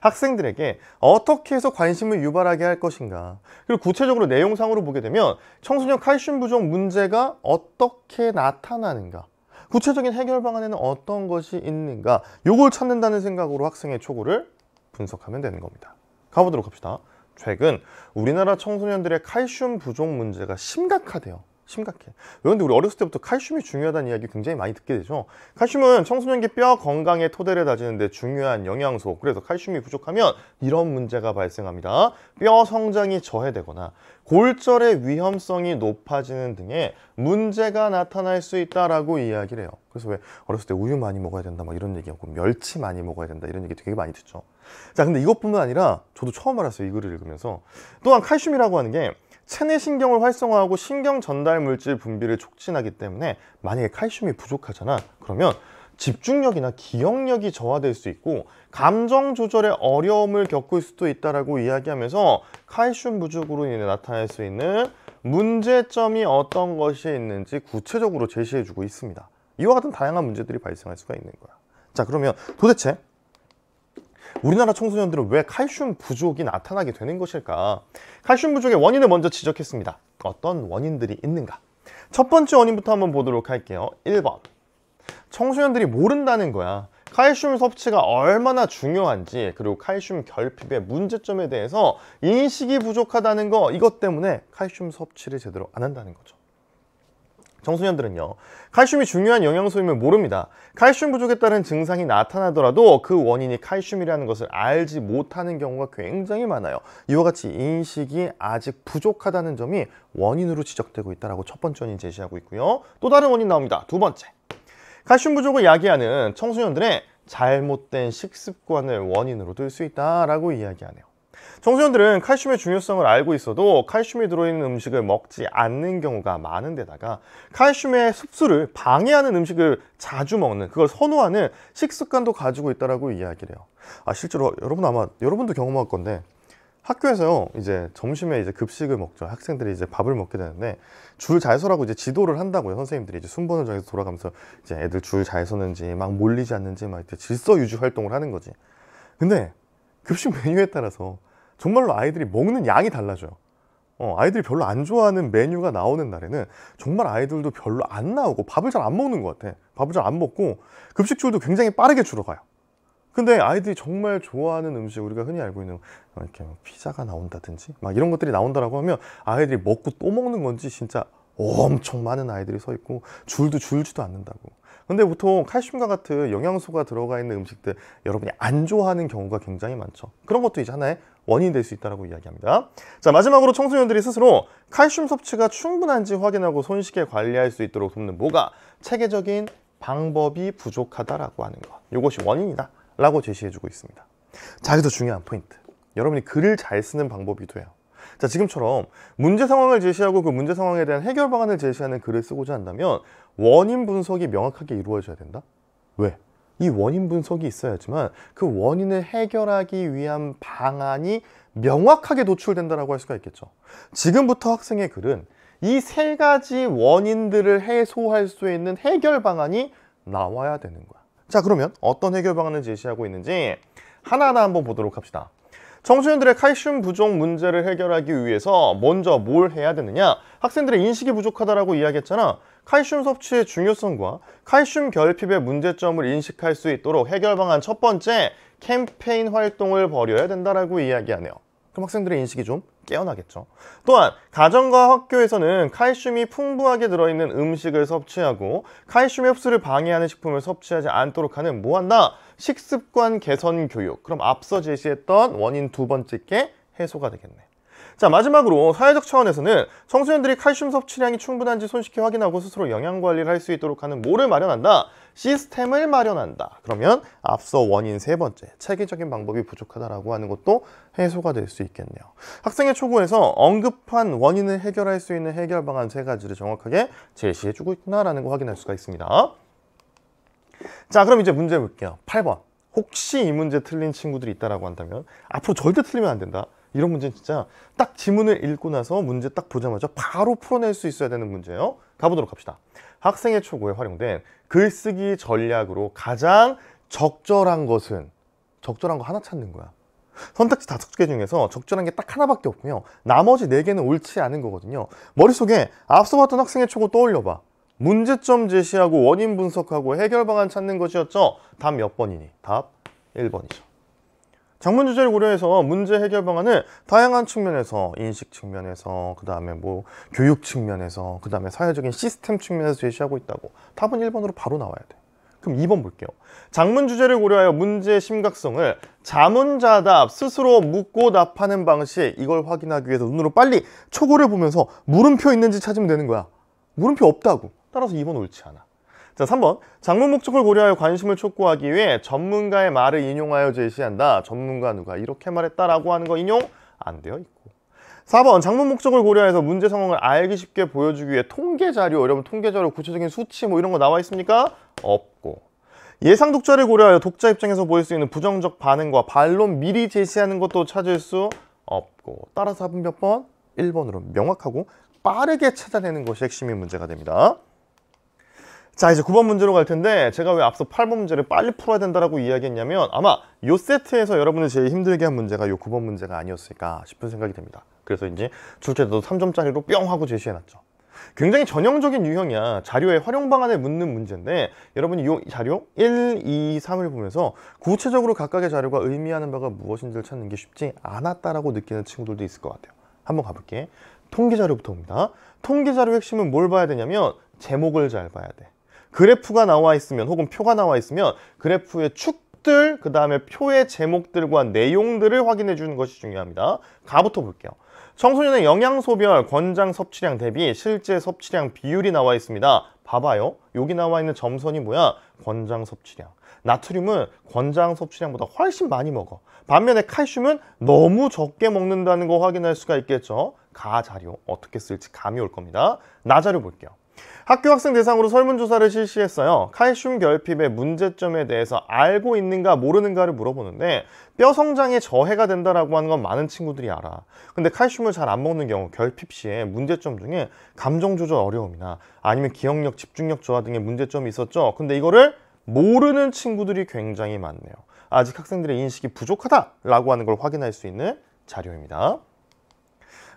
학생들에게 어떻게 해서 관심을 유발하게 할 것인가 그리고 구체적으로 내용상으로 보게 되면 청소년 칼슘 부족 문제가 어떻게 나타나는가 구체적인 해결 방안에는 어떤 것이 있는가 요걸 찾는다는 생각으로 학생의 초구를 분석하면 되는 겁니다 가보도록 합시다 최근 우리나라 청소년들의 칼슘 부족 문제가 심각하대요 심각해 그런데 우리 어렸을 때부터 칼슘이 중요하다는 이야기 굉장히 많이 듣게 되죠 칼슘은 청소년기 뼈 건강의 토대를 다지는데 중요한 영양소 그래서 칼슘이 부족하면 이런 문제가 발생합니다 뼈 성장이 저해되거나 골절의 위험성이 높아지는 등의 문제가 나타날 수 있다라고 이야기를 해요 그래서 왜 어렸을 때 우유 많이 먹어야 된다 막 이런 얘기하고 멸치 많이 먹어야 된다 이런 얘기 되게 많이 듣죠 자 근데 이것뿐만 아니라 저도 처음 알았어요 이 글을 읽으면서 또한 칼슘이라고 하는 게 체내신경을 활성화하고 신경 전달 물질 분비를 촉진하기 때문에 만약에 칼슘이 부족하잖아 그러면 집중력이나 기억력이 저하될 수 있고 감정 조절에 어려움을 겪을 수도 있다고 라 이야기하면서 칼슘 부족으로 인해 나타날 수 있는 문제점이 어떤 것이 있는지 구체적으로 제시해주고 있습니다. 이와 같은 다양한 문제들이 발생할 수가 있는 거야. 자 그러면 도대체 우리나라 청소년들은 왜 칼슘 부족이 나타나게 되는 것일까? 칼슘 부족의 원인을 먼저 지적했습니다. 어떤 원인들이 있는가? 첫 번째 원인부터 한번 보도록 할게요. 1번. 청소년들이 모른다는 거야. 칼슘 섭취가 얼마나 중요한지 그리고 칼슘 결핍의 문제점에 대해서 인식이 부족하다는 거 이것 때문에 칼슘 섭취를 제대로 안 한다는 거죠. 청소년들은요 칼슘이 중요한 영양소임을 모릅니다 칼슘 부족에 따른 증상이 나타나더라도 그 원인이 칼슘이라는 것을 알지 못하는 경우가 굉장히 많아요 이와 같이 인식이 아직 부족하다는 점이 원인으로 지적되고 있다고 첫 번째 원인 제시하고 있고요 또 다른 원인 나옵니다 두 번째 칼슘 부족을 야기하는 청소년들의 잘못된 식습관을 원인으로 둘수 있다라고 이야기하네요 청소년들은 칼슘의 중요성을 알고 있어도 칼슘이 들어있는 음식을 먹지 않는 경우가 많은데다가 칼슘의 흡수를 방해하는 음식을 자주 먹는 그걸 선호하는 식습관도 가지고 있다라고 이야기를 해요. 아 실제로 여러분 아마 여러분도 경험할 건데 학교에서요 이제 점심에 이제 급식을 먹죠 학생들이 이제 밥을 먹게 되는데 줄 잘 서라고 이제 지도를 한다고요 선생님들이 이제 순번을 정해서 돌아가면서 이제 애들 줄 잘 서는지 막 몰리지 않는지 막 이렇게 질서 유지 활동을 하는 거지 근데 급식 메뉴에 따라서 정말로 아이들이 먹는 양이 달라져요. 어, 아이들이 별로 안 좋아하는 메뉴가 나오는 날에는 정말 아이들도 별로 안 나오고 밥을 잘 안 먹는 것 같아. 밥을 잘 안 먹고 급식줄도 굉장히 빠르게 줄어가요. 근데 아이들이 정말 좋아하는 음식 우리가 흔히 알고 있는 어, 이렇게 뭐 피자가 나온다든지 막 이런 것들이 나온다라고 하면 아이들이 먹고 또 먹는 건지 진짜 엄청 많은 아이들이 서 있고 줄도 줄지도 않는다고 근데 보통 칼슘과 같은 영양소가 들어가 있는 음식들 여러분이 안 좋아하는 경우가 굉장히 많죠 그런 것도 이제 하나의 원인이 될수 있다고 이야기합니다. 자 마지막으로 청소년들이 스스로 칼슘 섭취가 충분한지 확인하고 손쉽게 관리할 수 있도록 돕는 뭐가 체계적인 방법이 부족하다라고 하는 것 이것이 원인이다 라고 제시해주고 있습니다. 자 여기서 중요한 포인트 여러분이 글을 잘 쓰는 방법이 돼요. 자 지금처럼 문제 상황을 제시하고 그 문제 상황에 대한 해결 방안을 제시하는 글을 쓰고자 한다면 원인 분석이 명확하게 이루어져야 된다? 왜? 이 원인 분석이 있어야지만 그 원인을 해결하기 위한 방안이 명확하게 노출된다라고 할 수가 있겠죠. 지금부터 학생의 글은 이 세 가지 원인들을 해소할 수 있는 해결 방안이 나와야 되는 거야. 자, 그러면 어떤 해결 방안을 제시하고 있는지 하나하나 한번 보도록 합시다. 청소년들의 칼슘 부족 문제를 해결하기 위해서 먼저 뭘 해야 되느냐? 학생들의 인식이 부족하다라고 이야기했잖아. 칼슘 섭취의 중요성과 칼슘 결핍의 문제점을 인식할 수 있도록 해결 방안 첫 번째 캠페인 활동을 벌여야 된다라고 이야기하네요. 그럼 학생들의 인식이 좀 깨어나겠죠. 또한 가정과 학교에서는 칼슘이 풍부하게 들어있는 음식을 섭취하고 칼슘 흡수를 방해하는 식품을 섭취하지 않도록 하는 무한다 식습관 개선 교육. 그럼 앞서 제시했던 원인 두 번째 게 해소가 되겠네. 요자 마지막으로 사회적 차원에서는 청소년들이 칼슘 섭취량이 충분한지 손쉽게 확인하고 스스로 영양관리를 할 수 있도록 하는 뭐를 마련한다? 시스템을 마련한다 그러면 앞서 원인 세 번째 체계적인 방법이 부족하다라고 하는 것도 해소가 될 수 있겠네요 학생의 초고에서 언급한 원인을 해결할 수 있는 해결 방안 세 가지를 정확하게 제시해주고 있구나라는 거 확인할 수가 있습니다 자 그럼 이제 문제 볼게요 8번 혹시 이 문제 틀린 친구들이 있다라고 한다면 앞으로 절대 틀리면 안 된다 이런 문제는 진짜 딱 지문을 읽고 나서 문제 딱 보자마자 바로 풀어낼 수 있어야 되는 문제예요 가보도록 합시다 학생의 초고에 활용된 글쓰기 전략으로 가장 적절한 것은 적절한 거 하나 찾는 거야 선택지 다섯 개 중에서 적절한 게 딱 하나밖에 없고요 나머지 네 개는 옳지 않은 거거든요 머릿속에 앞서 봤던 학생의 초고 떠올려봐 문제점 제시하고 원인 분석하고 해결 방안 찾는 것이었죠 답 몇 번이니? 답 1번이죠 작문 주제를 고려해서 문제 해결 방안을 다양한 측면에서 인식 측면에서 그 다음에 뭐 교육 측면에서 그 다음에 사회적인 시스템 측면에서 제시하고 있다고 답은 1번으로 바로 나와야 돼 그럼 2번 볼게요 작문 주제를 고려하여 문제의 심각성을 자문자답 스스로 묻고 답하는 방식 이걸 확인하기 위해서 눈으로 빨리 초고를 보면서 물음표 있는지 찾으면 되는 거야 물음표 없다고 따라서 2번 옳지 않아 자, 3번. 장문 목적을 고려하여 관심을 촉구하기 위해 전문가의 말을 인용하여 제시한다. 전문가 누가 이렇게 말했다라고 하는 거 인용 안 되어 있고. 4번. 장문 목적을 고려해서 문제 상황을 알기 쉽게 보여주기 위해 통계 자료, 여러분 통계 자료 구체적인 수치 뭐 이런 거 나와 있습니까? 없고. 예상 독자를 고려하여 독자 입장에서 보일 수 있는 부정적 반응과 반론 미리 제시하는 것도 찾을 수 없고. 따라서 답은 몇 번? 1번으로 명확하고 빠르게 찾아내는 것이 핵심인 문제가 됩니다. 자 이제 9번 문제로 갈 텐데 제가 왜 앞서 8번 문제를 빨리 풀어야 된다라고 이야기했냐면 아마 요 세트에서 여러분이 제일 힘들게 한 문제가 요 9번 문제가 아니었을까 싶은 생각이 듭니다 그래서 이제 출제도 3점짜리로 뿅 하고 제시해놨죠 굉장히 전형적인 유형이야 자료의 활용 방안에 묻는 문제인데 여러분이 요 자료 1, 2, 3을 보면서 구체적으로 각각의 자료가 의미하는 바가 무엇인지를 찾는 게 쉽지 않았다라고 느끼는 친구들도 있을 것 같아요 한번 가볼게 통계자료부터 봅니다 통계자료 핵심은 뭘 봐야 되냐면 제목을 잘 봐야 돼 그래프가 나와 있으면 혹은 표가 나와 있으면 그래프의 축들 그 다음에 표의 제목들과 내용들을 확인해 주는 것이 중요합니다 가부터 볼게요 청소년의 영양소별 권장 섭취량 대비 실제 섭취량 비율이 나와 있습니다 봐봐요 여기 나와 있는 점선이 뭐야 권장 섭취량 나트륨은 권장 섭취량보다 훨씬 많이 먹어 반면에 칼슘은 너무 적게 먹는다는 거 확인할 수가 있겠죠 가자료 어떻게 쓸지 감이 올 겁니다 나자료 볼게요 학교 학생 대상으로 설문조사를 실시했어요. 칼슘 결핍의 문제점에 대해서 알고 있는가 모르는가를 물어보는데 뼈 성장에 저해가 된다라고 하는 건 많은 친구들이 알아. 근데 칼슘을 잘 안 먹는 경우 결핍 시에 문제점 중에 감정 조절 어려움이나 아니면 기억력, 집중력 저하 등의 문제점이 있었죠. 근데 이거를 모르는 친구들이 굉장히 많네요. 아직 학생들의 인식이 부족하다라고 하는 걸 확인할 수 있는 자료입니다.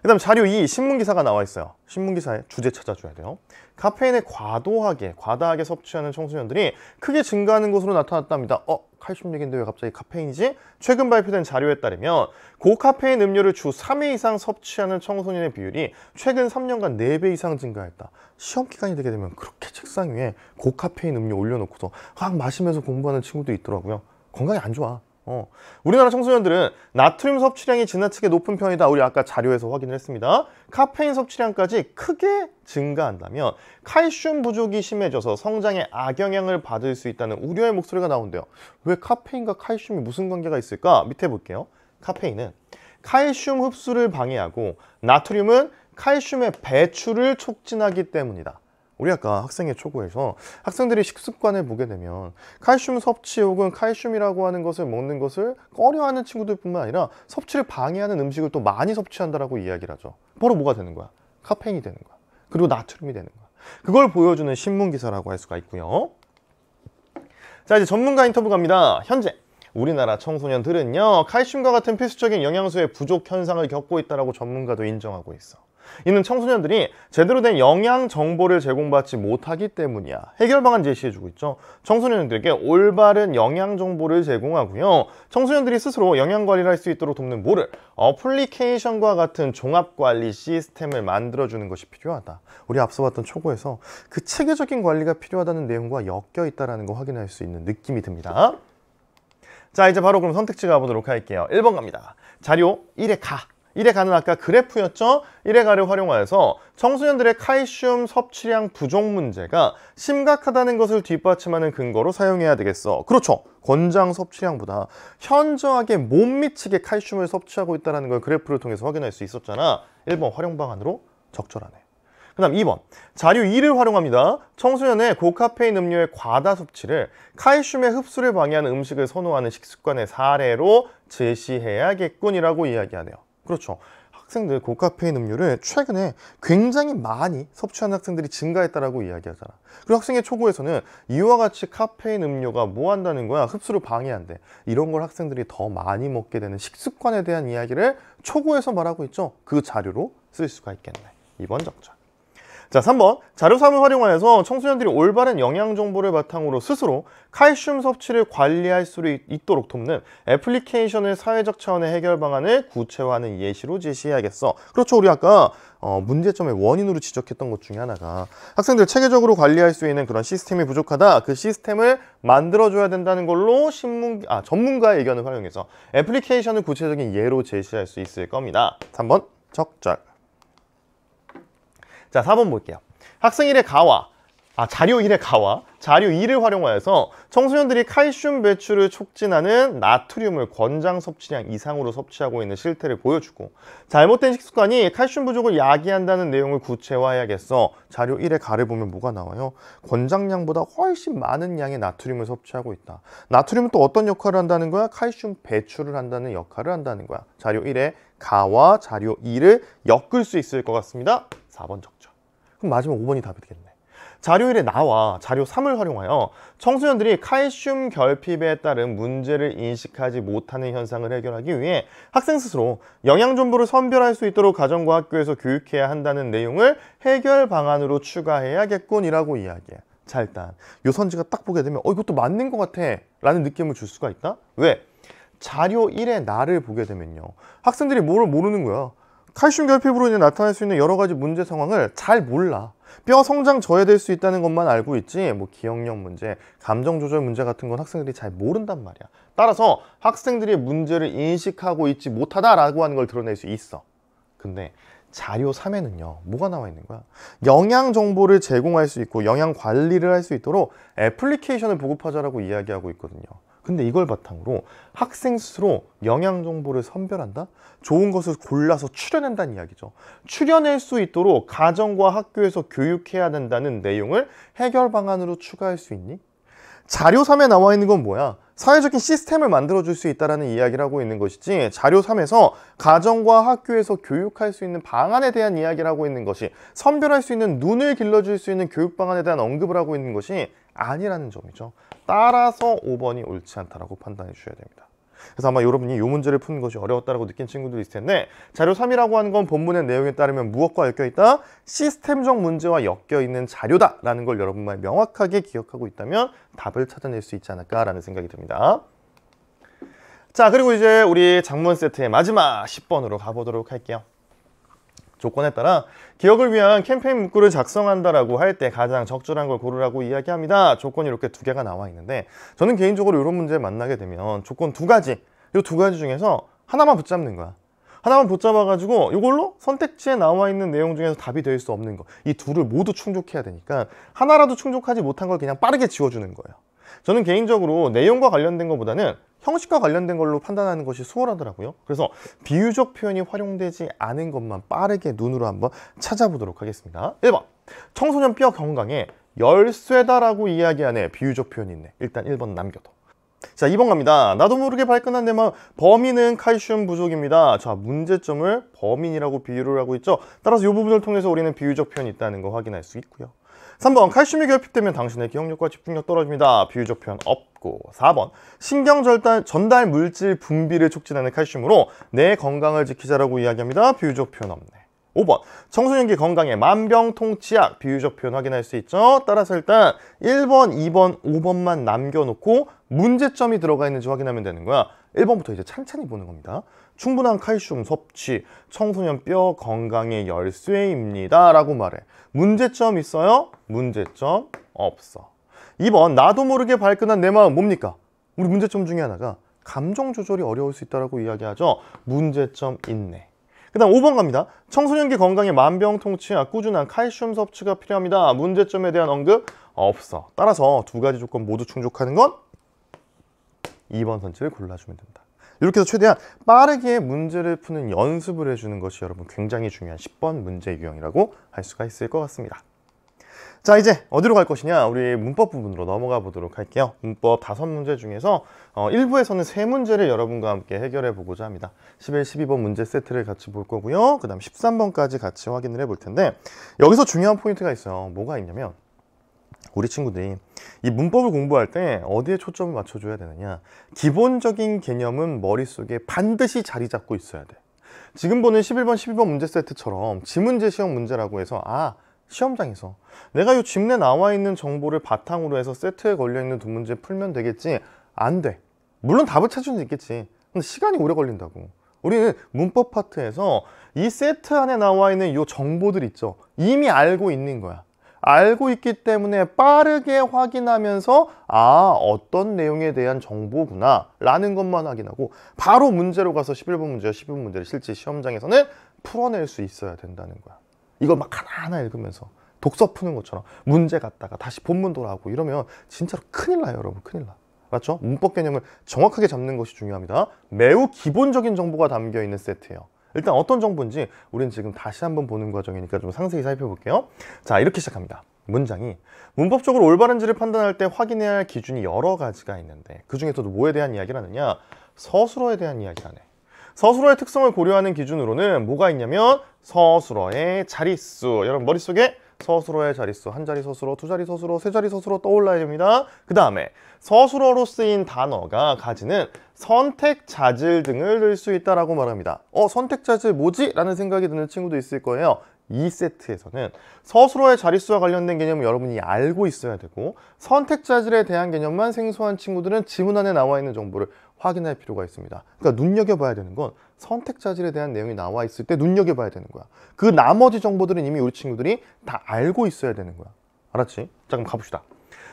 그 다음 자료 2 신문기사가 나와 있어요 신문기사의 주제 찾아줘야 돼요 카페인에 과도하게 과다하게 섭취하는 청소년들이 크게 증가하는 것으로 나타났답니다 어? 칼슘 얘긴데 왜 갑자기 카페인이지? 최근 발표된 자료에 따르면 고카페인 음료를 주 3회 이상 섭취하는 청소년의 비율이 최근 3년간 4배 이상 증가했다 시험기간이 되게 되면 그렇게 책상 위에 고카페인 음료 올려놓고서 막 마시면서 공부하는 친구도 있더라고요 건강이안 좋아 어. 우리나라 청소년들은 나트륨 섭취량이 지나치게 높은 편이다. 우리 아까 자료에서 확인을 했습니다. 카페인 섭취량까지 크게 증가한다면 칼슘 부족이 심해져서 성장에 악영향을 받을 수 있다는 우려의 목소리가 나온대요. 왜 카페인과 칼슘이 무슨 관계가 있을까? 밑에 볼게요. 카페인은 칼슘 흡수를 방해하고 나트륨은 칼슘의 배출을 촉진하기 때문이다. 우리 아까 학생의 초고에서 학생들이 식습관을 보게 되면 칼슘 섭취 혹은 칼슘이라고 하는 것을 먹는 것을 꺼려하는 친구들뿐만 아니라 섭취를 방해하는 음식을 또 많이 섭취한다라고 이야기를 하죠. 바로 뭐가 되는 거야? 카페인이 되는 거야. 그리고 나트륨이 되는 거야. 그걸 보여주는 신문 기사라고 할 수가 있고요. 자 이제 전문가 인터뷰 갑니다. 현재 우리나라 청소년들은요 칼슘과 같은 필수적인 영양소의 부족 현상을 겪고 있다라고 전문가도 인정하고 있어. 이는 청소년들이 제대로 된 영양 정보를 제공받지 못하기 때문이야. 해결 방안 제시해주고 있죠. 청소년들에게 올바른 영양 정보를 제공하고요. 청소년들이 스스로 영양 관리를 할 수 있도록 돕는 모를 어플리케이션과 같은 종합관리 시스템을 만들어주는 것이 필요하다. 우리 앞서 봤던 초고에서 그 체계적인 관리가 필요하다는 내용과 엮여 있다는 거 확인할 수 있는 느낌이 듭니다. 자 이제 바로 그럼 선택지 가보도록 할게요 1번 갑니다 자료 1에 가 1에 가는 아까 그래프였죠? 1에 가를 활용하여서 청소년들의 칼슘 섭취량 부족 문제가 심각하다는 것을 뒷받침하는 근거로 사용해야 되겠어. 그렇죠. 권장 섭취량보다 현저하게 못 미치게 칼슘을 섭취하고 있다는 걸 그래프를 통해서 확인할 수 있었잖아. 1번 활용 방안으로 적절하네. 그 다음 2번 자료 2를 활용합니다. 청소년의 고카페인 음료의 과다 섭취를 칼슘의 흡수를 방해하는 음식을 선호하는 식습관의 사례로 제시해야겠군이라고 이야기하네요. 그렇죠. 학생들 고카페인 음료를 최근에 굉장히 많이 섭취한 학생들이 증가했다라고 이야기하잖아. 그리고 학생의 초고에서는 이와 같이 카페인 음료가 뭐 한다는 거야? 흡수를 방해한대. 이런 걸 학생들이 더 많이 먹게 되는 식습관에 대한 이야기를 초고에서 말하고 있죠. 그 자료로 쓸 수가 있겠네. 이번 작전. 자 3번 자료삼을 활용하여서 청소년들이 올바른 영양 정보를 바탕으로 스스로 칼슘 섭취를 관리할 수 있도록 돕는 애플리케이션을 사회적 차원의 해결 방안을 구체화하는 예시로 제시해야겠어 그렇죠 우리 아까 어, 문제점의 원인으로 지적했던 것 중에 하나가 학생들 체계적으로 관리할 수 있는 그런 시스템이 부족하다 그 시스템을 만들어줘야 된다는 걸로 신문 아 전문가의 의견을 활용해서 애플리케이션을 구체적인 예로 제시할 수 있을 겁니다 3번 적절 자, 4번 볼게요. 학생 1의 가와, 아, 자료 1의 가와, 자료 2를 활용하여서 청소년들이 칼슘 배출을 촉진하는 나트륨을 권장 섭취량 이상으로 섭취하고 있는 실태를 보여주고 잘못된 식습관이 칼슘 부족을 야기한다는 내용을 구체화해야겠어. 자료 1의 가를 보면 뭐가 나와요? 권장량보다 훨씬 많은 양의 나트륨을 섭취하고 있다. 나트륨은 또 어떤 역할을 한다는 거야? 칼슘 배출을 한다는 역할을 한다는 거야. 자료 1의 가와 자료 2를 엮을 수 있을 것 같습니다. 4번 적 그럼 마지막 5번이 답이 되겠네 자료 1에 나와 자료 3을 활용하여 청소년들이 칼슘 결핍에 따른 문제를 인식하지 못하는 현상을 해결하기 위해 학생 스스로 영양 정보를 선별할 수 있도록 가정과 학교에서 교육해야 한다는 내용을 해결 방안으로 추가해야겠군이라고 이야기해 자 일단 요 선지가 딱 보게 되면 어 이것도 맞는 것 같아 라는 느낌을 줄 수가 있다 왜? 자료 1의 나를 보게 되면요 학생들이 뭘 모르는 거야 칼슘 결핍으로 인해 나타날 수 있는 여러 가지 문제 상황을 잘 몰라 뼈 성장 저해될 수 있다는 것만 알고 있지 뭐 기억력 문제, 감정 조절 문제 같은 건 학생들이 잘 모른단 말이야 따라서 학생들이 문제를 인식하고 있지 못하다라고 하는 걸 드러낼 수 있어 근데 자료 3에는요 뭐가 나와 있는 거야? 영양 정보를 제공할 수 있고 영양 관리를 할 수 있도록 애플리케이션을 보급하자라고 이야기하고 있거든요 근데 이걸 바탕으로 학생 스스로 영양 정보를 선별한다? 좋은 것을 골라서 추려낸다는 이야기죠. 추려낼 수 있도록 가정과 학교에서 교육해야 된다는 내용을 해결 방안으로 추가할 수 있니? 자료 3에 나와 있는 건 뭐야? 사회적인 시스템을 만들어줄 수 있다는 이야기를 하고 있는 것이지 자료 3에서 가정과 학교에서 교육할 수 있는 방안에 대한 이야기를 하고 있는 것이 선별할 수 있는 눈을 길러줄 수 있는 교육 방안에 대한 언급을 하고 있는 것이 아니라는 점이죠. 따라서 5번이 옳지 않다라고 판단해 주셔야 됩니다. 그래서 아마 여러분이 이 문제를 푸는 것이 어려웠다고 느낀 친구들이 있을 텐데 자료 3이라고 하는 건 본문의 내용에 따르면 무엇과 엮여있다? 시스템적 문제와 엮여있는 자료다 라는 걸 여러분만 명확하게 기억하고 있다면 답을 찾아낼 수 있지 않을까라는 생각이 듭니다. 자 그리고 이제 우리 장문 세트의 마지막 10번으로 가보도록 할게요. 조건에 따라 기억을 위한 캠페인 문구를 작성한다라고 할 때 가장 적절한 걸 고르라고 이야기합니다. 조건이 이렇게 두 개가 나와 있는데 저는 개인적으로 이런 문제 만나게 되면 조건 두 가지 이 두 가지 중에서 하나만 붙잡는 거야. 하나만 붙잡아가지고 이걸로 선택지에 나와 있는 내용 중에서 답이 될 수 없는 거. 이 둘을 모두 충족해야 되니까 하나라도 충족하지 못한 걸 그냥 빠르게 지워주는 거예요. 저는 개인적으로 내용과 관련된 것보다는 형식과 관련된 걸로 판단하는 것이 수월하더라고요 그래서 비유적 표현이 활용되지 않은 것만 빠르게 눈으로 한번 찾아보도록 하겠습니다 1번 청소년 뼈 건강에 열쇠다라고 이야기하네 비유적 표현이 있네 일단 1번 남겨둬 자 2번 갑니다 나도 모르게 발끈한 내만 범인은 칼슘 부족입니다 자 문제점을 범인이라고 비유를 하고 있죠 따라서 이 부분을 통해서 우리는 비유적 표현이 있다는 거 확인할 수 있고요 3번 칼슘이 결핍되면 당신의 기억력과 집중력 떨어집니다. 비유적 표현 없고 4번 신경절단 전달 물질 분비를 촉진하는 칼슘으로 내 건강을 지키자라고 이야기합니다. 비유적 표현 없네. 5번 청소년기 건강에 만병통치약 비유적 표현 확인할 수 있죠. 따라서 일단 1번, 2번, 5번만 남겨놓고 문제점이 들어가 있는지 확인하면 되는 거야. 1번부터 이제 찬찬히 보는 겁니다. 충분한 칼슘 섭취, 청소년 뼈 건강의 열쇠입니다 라고 말해 문제점 있어요? 문제점 없어 2번 나도 모르게 발끈한 내 마음 뭡니까? 우리 문제점 중에 하나가 감정 조절이 어려울 수 있다고 이야기하죠 문제점 있네 그 다음 5번 갑니다 청소년기 건강에 만병통치와 꾸준한 칼슘 섭취가 필요합니다 문제점에 대한 언급 없어 따라서 두 가지 조건 모두 충족하는 건 2번 선지를 골라주면 된다 이렇게 해서 최대한 빠르게 문제를 푸는 연습을 해주는 것이 여러분 굉장히 중요한 10번 문제 유형이라고 할 수가 있을 것 같습니다. 자 이제 어디로 갈 것이냐 우리 문법 부분으로 넘어가 보도록 할게요 문법 다섯 문제 중에서 어, 1부에서는 세문제를 여러분과 함께 해결해 보고자 합니다 11, 12번 문제 세트를 같이 볼 거고요 그 다음 13번까지 같이 확인을 해 볼 텐데 여기서 중요한 포인트가 있어요 뭐가 있냐면 우리 친구들이 이 문법을 공부할 때 어디에 초점을 맞춰줘야 되느냐 기본적인 개념은 머릿속에 반드시 자리 잡고 있어야 돼 지금 보는 11번 12번 문제 세트처럼 지문제 시험 문제라고 해서 아 시험장에서 내가 이 집 내 나와 있는 정보를 바탕으로 해서 세트에 걸려있는 두 문제 풀면 되겠지 안돼 물론 답을 찾을 수 있겠지 근데 시간이 오래 걸린다고 우리는 문법 파트에서 이 세트 안에 나와 있는 이 정보들 있죠 이미 알고 있는 거야 알고 있기 때문에 빠르게 확인하면서 아 어떤 내용에 대한 정보구나 라는 것만 확인하고 바로 문제로 가서 11번 문제와 12번 문제를 실제 시험장에서는 풀어낼 수 있어야 된다는 거야 이걸 막 하나하나 읽으면서 독서 푸는 것처럼 문제 갖다가 다시 본문 돌아오고 이러면 진짜로 큰일 나요 여러분 큰일 나 맞죠? 문법 개념을 정확하게 잡는 것이 중요합니다 매우 기본적인 정보가 담겨 있는 세트예요 일단 어떤 정보인지 우리는 지금 다시 한번 보는 과정이니까 좀 상세히 살펴볼게요. 자, 이렇게 시작합니다. 문장이 문법적으로 올바른지를 판단할 때 확인해야 할 기준이 여러 가지가 있는데 그 중에서도 뭐에 대한 이야기를 하느냐? 서술어에 대한 이야기를 하네. 서술어의 특성을 고려하는 기준으로는 뭐가 있냐면 서술어의 자릿수. 여러분 머릿속에 서술어의 자릿수 한 자리 서술어, 두 자리 서술어, 세 자리 서술어 떠올라야 됩니다. 그 다음에 서술어로 쓰인 단어가 가지는 선택 자질 등을 들수 있다라고 말합니다. 어, 선택 자질 뭐지? 라는 생각이 드는 친구도 있을 거예요. 이세트에서는 서술어의 자릿수와 관련된 개념을 여러분이 알고 있어야 되고 선택 자질에 대한 개념만 생소한 친구들은 지문 안에 나와 있는 정보를 확인할 필요가 있습니다. 그러니까 눈여겨봐야 되는 건 선택 자질에 대한 내용이 나와 있을 때 눈여겨봐야 되는 거야. 그 나머지 정보들은 이미 우리 친구들이 다 알고 있어야 되는 거야. 알았지? 자, 그럼 가봅시다.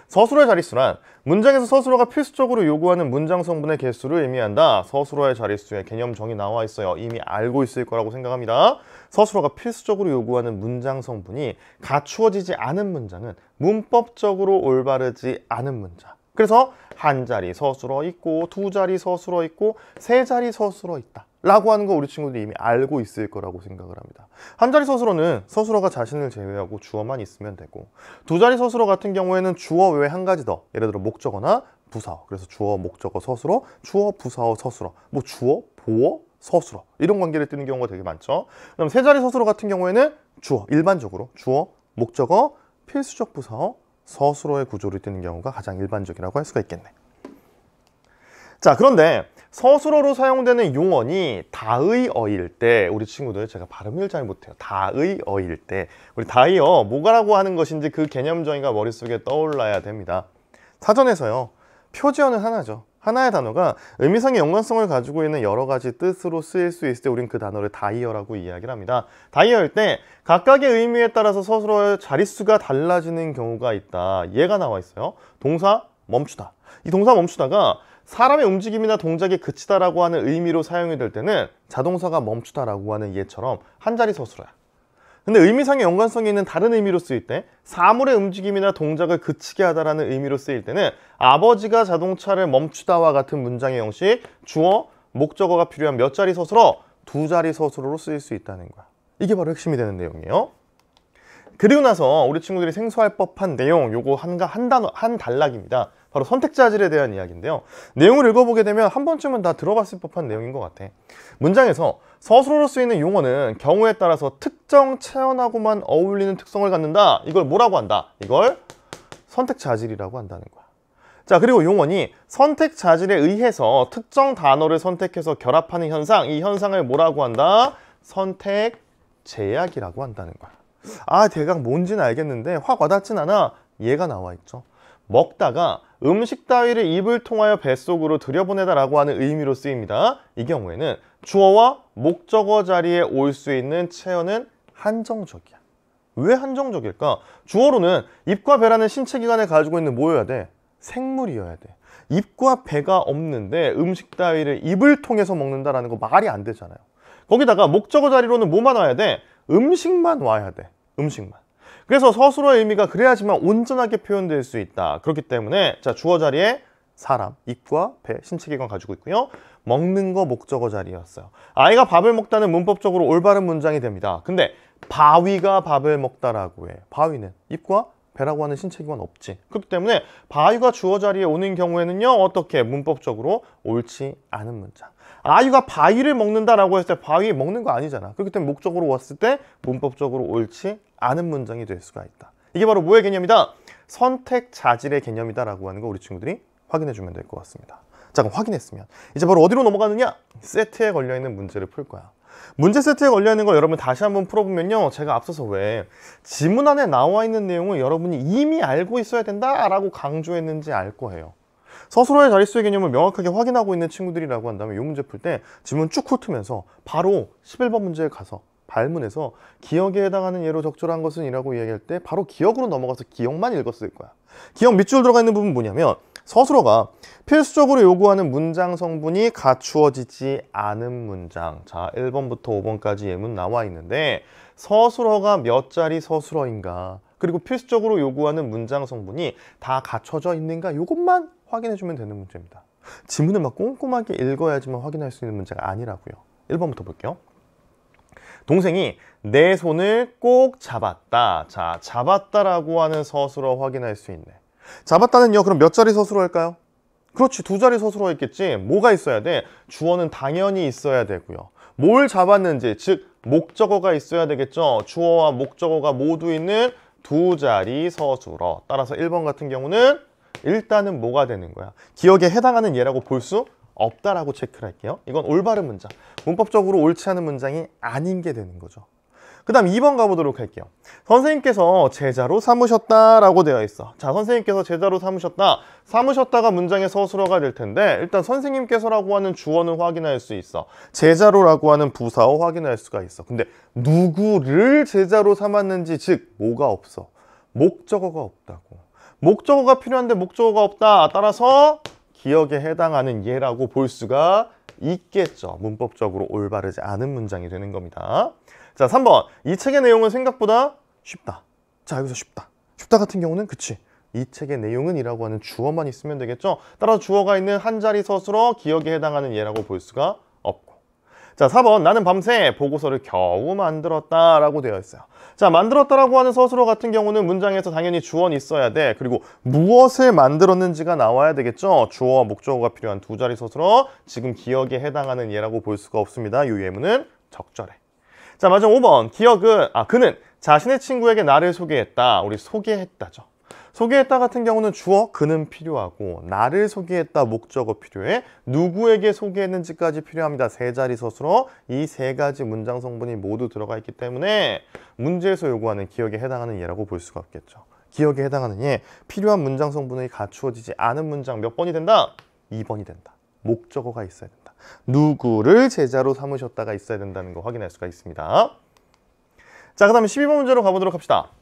서술어의 자릿수란 문장에서 서술어가 필수적으로 요구하는 문장 성분의 개수를 의미한다. 서술어의 자릿수에 개념 정이 나와 있어요. 이미 알고 있을 거라고 생각합니다. 서술어가 필수적으로 요구하는 문장 성분이 갖추어지지 않은 문장은 문법적으로 올바르지 않은 문장. 그래서 한 자리 서술어 있고 두 자리 서술어 있고 세 자리 서술어 있다. 라고 하는 거 우리 친구들이 이미 알고 있을 거라고 생각을 합니다 한 자리 서술어는 서술어가 자신을 제외하고 주어만 있으면 되고 두 자리 서술어 같은 경우에는 주어 외에 한 가지 더 예를 들어 목적어나 부사어 그래서 주어 목적어 서술어 주어 부사어 서술어 뭐 주어 보어 서술어 이런 관계를 띠는 경우가 되게 많죠 그럼 세 자리 서술어 같은 경우에는 주어 일반적으로 주어 목적어 필수적 부사어 서술어의 구조를 띠는 경우가 가장 일반적이라고 할 수가 있겠네 자 그런데 서술어로 사용되는 용언이 다의 어일 때 우리 친구들 제가 발음을 잘 못해요 다의 어일 때 우리 다이어 뭐가라고 하는 것인지 그 개념 정의가 머릿속에 떠올라야 됩니다 사전에서요 표지어는 하나죠 하나의 단어가 의미상의 연관성을 가지고 있는 여러 가지 뜻으로 쓰일 수 있을 때 우린 그 단어를 다이어라고 이야기를 합니다 다이어일 때 각각의 의미에 따라서 서술어의 자릿수가 달라지는 경우가 있다 예가 나와 있어요 동사 멈추다 이 동사 멈추다가 사람의 움직임이나 동작이 그치다라고 하는 의미로 사용이 될 때는 자동사가 멈추다라고 하는 예처럼 한 자리 서술어야. 근데 의미상의 연관성이 있는 다른 의미로 쓰일 때 사물의 움직임이나 동작을 그치게 하다라는 의미로 쓰일 때는 아버지가 자동차를 멈추다와 같은 문장의 형식 주어, 목적어가 필요한 몇 자리 서술어, 두 자리 서술어로 쓰일 수 있다는 거야. 이게 바로 핵심이 되는 내용이에요. 그리고 나서 우리 친구들이 생소할 법한 내용 요거 한가 한 단어 한 단락입니다. 바로 선택자질에 대한 이야기인데요. 내용을 읽어보게 되면 한 번쯤은 다 들어봤을 법한 내용인 것 같아. 문장에서 서술어로 쓰이는 용어는 경우에 따라서 특정 체언하고만 어울리는 특성을 갖는다. 이걸 뭐라고 한다? 이걸 선택자질이라고 한다는 거야. 자 그리고 용언이 선택 자질에 의해서 특정 단어를 선택해서 결합하는 현상 이 현상을 뭐라고 한다? 선택 제약이라고 한다는 거야 아 대강 뭔지는 알겠는데 확 와닿진 않아 얘가 나와 있죠 먹다가 음식 따위를 입을 통하여 뱃속으로 들여보내다 라고 하는 의미로 쓰입니다 이 경우에는 주어와 목적어 자리에 올 수 있는 체어는 한정적이야 왜 한정적일까? 주어로는 입과 배라는 신체기관을 가지고 있는 뭐여야 돼? 생물이어야 돼 입과 배가 없는데 음식 따위를 입을 통해서 먹는다라는 거 말이 안 되잖아요 거기다가 목적어 자리로는 뭐만 와야 돼? 음식만 와야 돼 음식만 그래서 서술어의 의미가 그래야지만 온전하게 표현될 수 있다 그렇기 때문에 자 주어 자리에 사람, 입과 배, 신체기관 가지고 있고요 먹는 거 목적어 자리였어요 아이가 밥을 먹다는 문법적으로 올바른 문장이 됩니다 근데 바위가 밥을 먹다라고 해 바위는 입과 배라고 하는 신체기관 없지 그렇기 때문에 바위가 주어 자리에 오는 경우에는요 어떻게 문법적으로 옳지 않은 문장 아이가 바위를 먹는다라고 했을 때 바위 먹는 거 아니잖아 그렇기 때문에 목적으로 왔을 때 문법적으로 옳지 않은 문장이 될 수가 있다 이게 바로 뭐의 개념이다? 선택 자질의 개념이다라고 하는 거 우리 친구들이 확인해 주면 될 것 같습니다 자 그럼 확인했으면 이제 바로 어디로 넘어가느냐? 세트에 걸려있는 문제를 풀 거야 문제 세트에 걸려있는 걸 여러분 다시 한번 풀어보면요 제가 앞서서 왜 지문 안에 나와 있는 내용을 여러분이 이미 알고 있어야 된다라고 강조했는지 알 거예요 서술어의 자릿수의 개념을 명확하게 확인하고 있는 친구들이라고 한다면 이 문제 풀 때 지문 쭉 훑으면서 바로 11번 문제에 가서 발문해서 기억에 해당하는 예로 적절한 것은 이라고 이야기할 때 바로 기억으로 넘어가서 기억만 읽었을 거야 기억 밑줄 들어가 있는 부분 뭐냐면 서술어가 필수적으로 요구하는 문장 성분이 갖추어지지 않은 문장 자 1번부터 5번까지 예문 나와 있는데 서술어가 몇 자리 서술어인가 그리고 필수적으로 요구하는 문장 성분이 다 갖춰져 있는가 이것만 확인해 주면 되는 문제입니다 지문을 막 꼼꼼하게 읽어야지만 확인할 수 있는 문제가 아니라고요 1번부터 볼게요 동생이 내 손을 꼭 잡았다 자 잡았다라고 하는 서술어 확인할 수 있네 잡았다는요 그럼 몇 자리 서술어 할까요? 그렇지 두 자리 서술어 있겠지 뭐가 있어야 돼? 주어는 당연히 있어야 되고요 뭘 잡았는지 즉 목적어가 있어야 되겠죠 주어와 목적어가 모두 있는 두 자리 서술어 따라서 1번 같은 경우는 일단은 뭐가 되는 거야? 기억에 해당하는 예라고 볼 수 없다라고 체크를 할게요. 이건 올바른 문장. 문법적으로 옳지 않은 문장이 아닌 게 되는 거죠. 그 다음 2번 가보도록 할게요. 선생님께서 제자로 삼으셨다라고 되어 있어. 자, 선생님께서 제자로 삼으셨다. 삼으셨다가 문장의 서술어가 될 텐데 일단 선생님께서라고 하는 주어는 확인할 수 있어. 제자로라고 하는 부사어 확인할 수가 있어. 근데 누구를 제자로 삼았는지 즉 뭐가 없어. 목적어가 없다고. 목적어가 필요한데 목적어가 없다. 따라서 기억에 해당하는 예라고 볼 수가 있겠죠. 문법적으로 올바르지 않은 문장이 되는 겁니다. 자, 3번. 이 책의 내용은 생각보다 쉽다. 자, 여기서 쉽다. 쉽다 같은 경우는 그치. 이 책의 내용은 이라고 하는 주어만 있으면 되겠죠. 따라서 주어가 있는 한 자리 서술어 기억에 해당하는 예라고 볼 수가 자 4번 나는 밤새 보고서를 겨우 만들었다 라고 되어 있어요 자 만들었다라고 하는 서술어 같은 경우는 문장에서 당연히 주어는 있어야 돼 그리고 무엇을 만들었는지가 나와야 되겠죠 주어와 목적어가 필요한 두 자리 서술어 지금 기억에 해당하는 예라고 볼 수가 없습니다 이 예문은 적절해 자 마지막 5번 기억은 아 그는 자신의 친구에게 나를 소개했다 우리 소개했다죠 소개했다 같은 경우는 주어 그는 필요하고 나를 소개했다 목적어 필요해 누구에게 소개했는지까지 필요합니다 세 자리 서술어 이 세 가지 문장 성분이 모두 들어가 있기 때문에 문제에서 요구하는 기억에 해당하는 예라고 볼 수가 없겠죠 기억에 해당하는 예 필요한 문장 성분이 갖추어지지 않은 문장 몇 번이 된다? 2번이 된다 목적어가 있어야 된다 누구를 제자로 삼으셨다가 있어야 된다는 거 확인할 수가 있습니다 자, 그 다음에 12번 문제로 가보도록 합시다.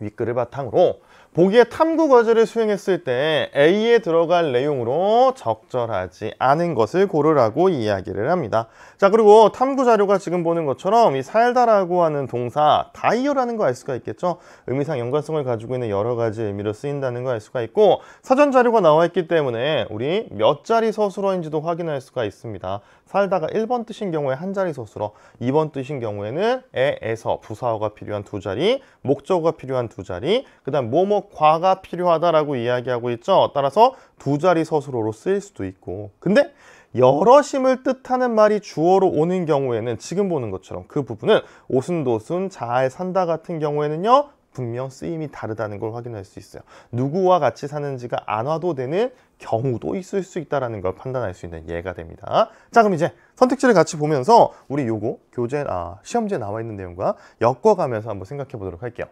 윗글을 바탕으로 보기에 탐구 과제를 수행했을 때 A에 들어갈 내용으로 적절하지 않은 것을 고르라고 이야기를 합니다. 자 그리고 탐구 자료가 지금 보는 것처럼 이 살다라고 하는 동사 다이어라는 거 알 수가 있겠죠. 의미상 연관성을 가지고 있는 여러 가지 의미로 쓰인다는 거 알 수가 있고 사전 자료가 나와 있기 때문에 우리 몇 자리 서술어인지도 확인할 수가 있습니다. 살다가 1번 뜻인 경우에 한 자리 서술어, 2번 뜻인 경우에는 에에서 부사어가 필요한 두 자리, 목적어가 필요한 두 자리, 그 다음 뭐뭐 과가 필요하다라고 이야기하고 있죠. 따라서 두 자리 서술어로 쓰일 수도 있고. 근데 여럿임을 뜻하는 말이 주어로 오는 경우에는 지금 보는 것처럼 그 부분은 오순도순 잘 산다 같은 경우에는요. 분명 쓰임이 다르다는 걸 확인할 수 있어요. 누구와 같이 사는지가 안 와도 되는 경우도 있을 수 있다는 걸 판단할 수 있는 예가 됩니다. 자 그럼 이제 선택지를 같이 보면서 우리 요거 교재, 아, 시험지에 나와 있는 내용과 엮어가면서 한번 생각해 보도록 할게요.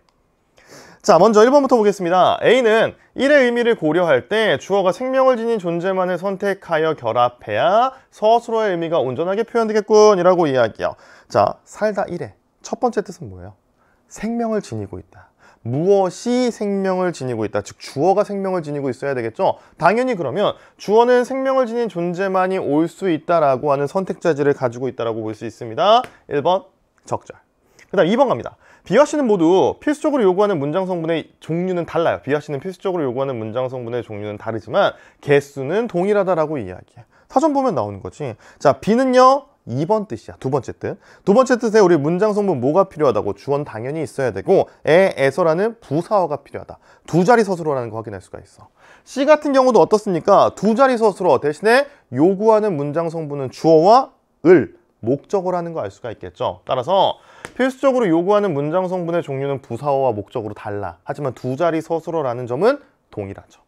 자 먼저 1번부터 보겠습니다 A는 1의 의미를 고려할 때 주어가 생명을 지닌 존재만을 선택하여 결합해야 서술어의 의미가 온전하게 표현되겠군 이라고 이야기해요 자 살다 1의 첫 번째 뜻은 뭐예요? 생명을 지니고 있다 무엇이 생명을 지니고 있다 즉 주어가 생명을 지니고 있어야 되겠죠 당연히 그러면 주어는 생명을 지닌 존재만이 올 수 있다라고 하는 선택자지를 가지고 있다라고 볼 수 있습니다 1번 적절 그 다음 2번 갑니다 비와씨는 모두 필수적으로 요구하는 문장 성분의 종류는 달라요. 비와씨는 필수적으로 요구하는 문장 성분의 종류는 다르지만 개수는 동일하다라고 이야기해. 사전 보면 나오는 거지. 자, 비는요 2번 뜻이야. 두 번째 뜻. 두 번째 뜻에 우리 문장 성분 뭐가 필요하다고 주원 당연히 있어야 되고 에, 에서라는 부사어가 필요하다. 두 자리 서술어라는 거 확인할 수가 있어. C 같은 경우도 어떻습니까? 두 자리 서술어 대신에 요구하는 문장 성분은 주어와 을 목적을 하는 거 알 수가 있겠죠 따라서 필수적으로 요구하는 문장 성분의 종류는 부사어와 목적으로 달라 하지만 두 자리 서술어라는 점은 동일하죠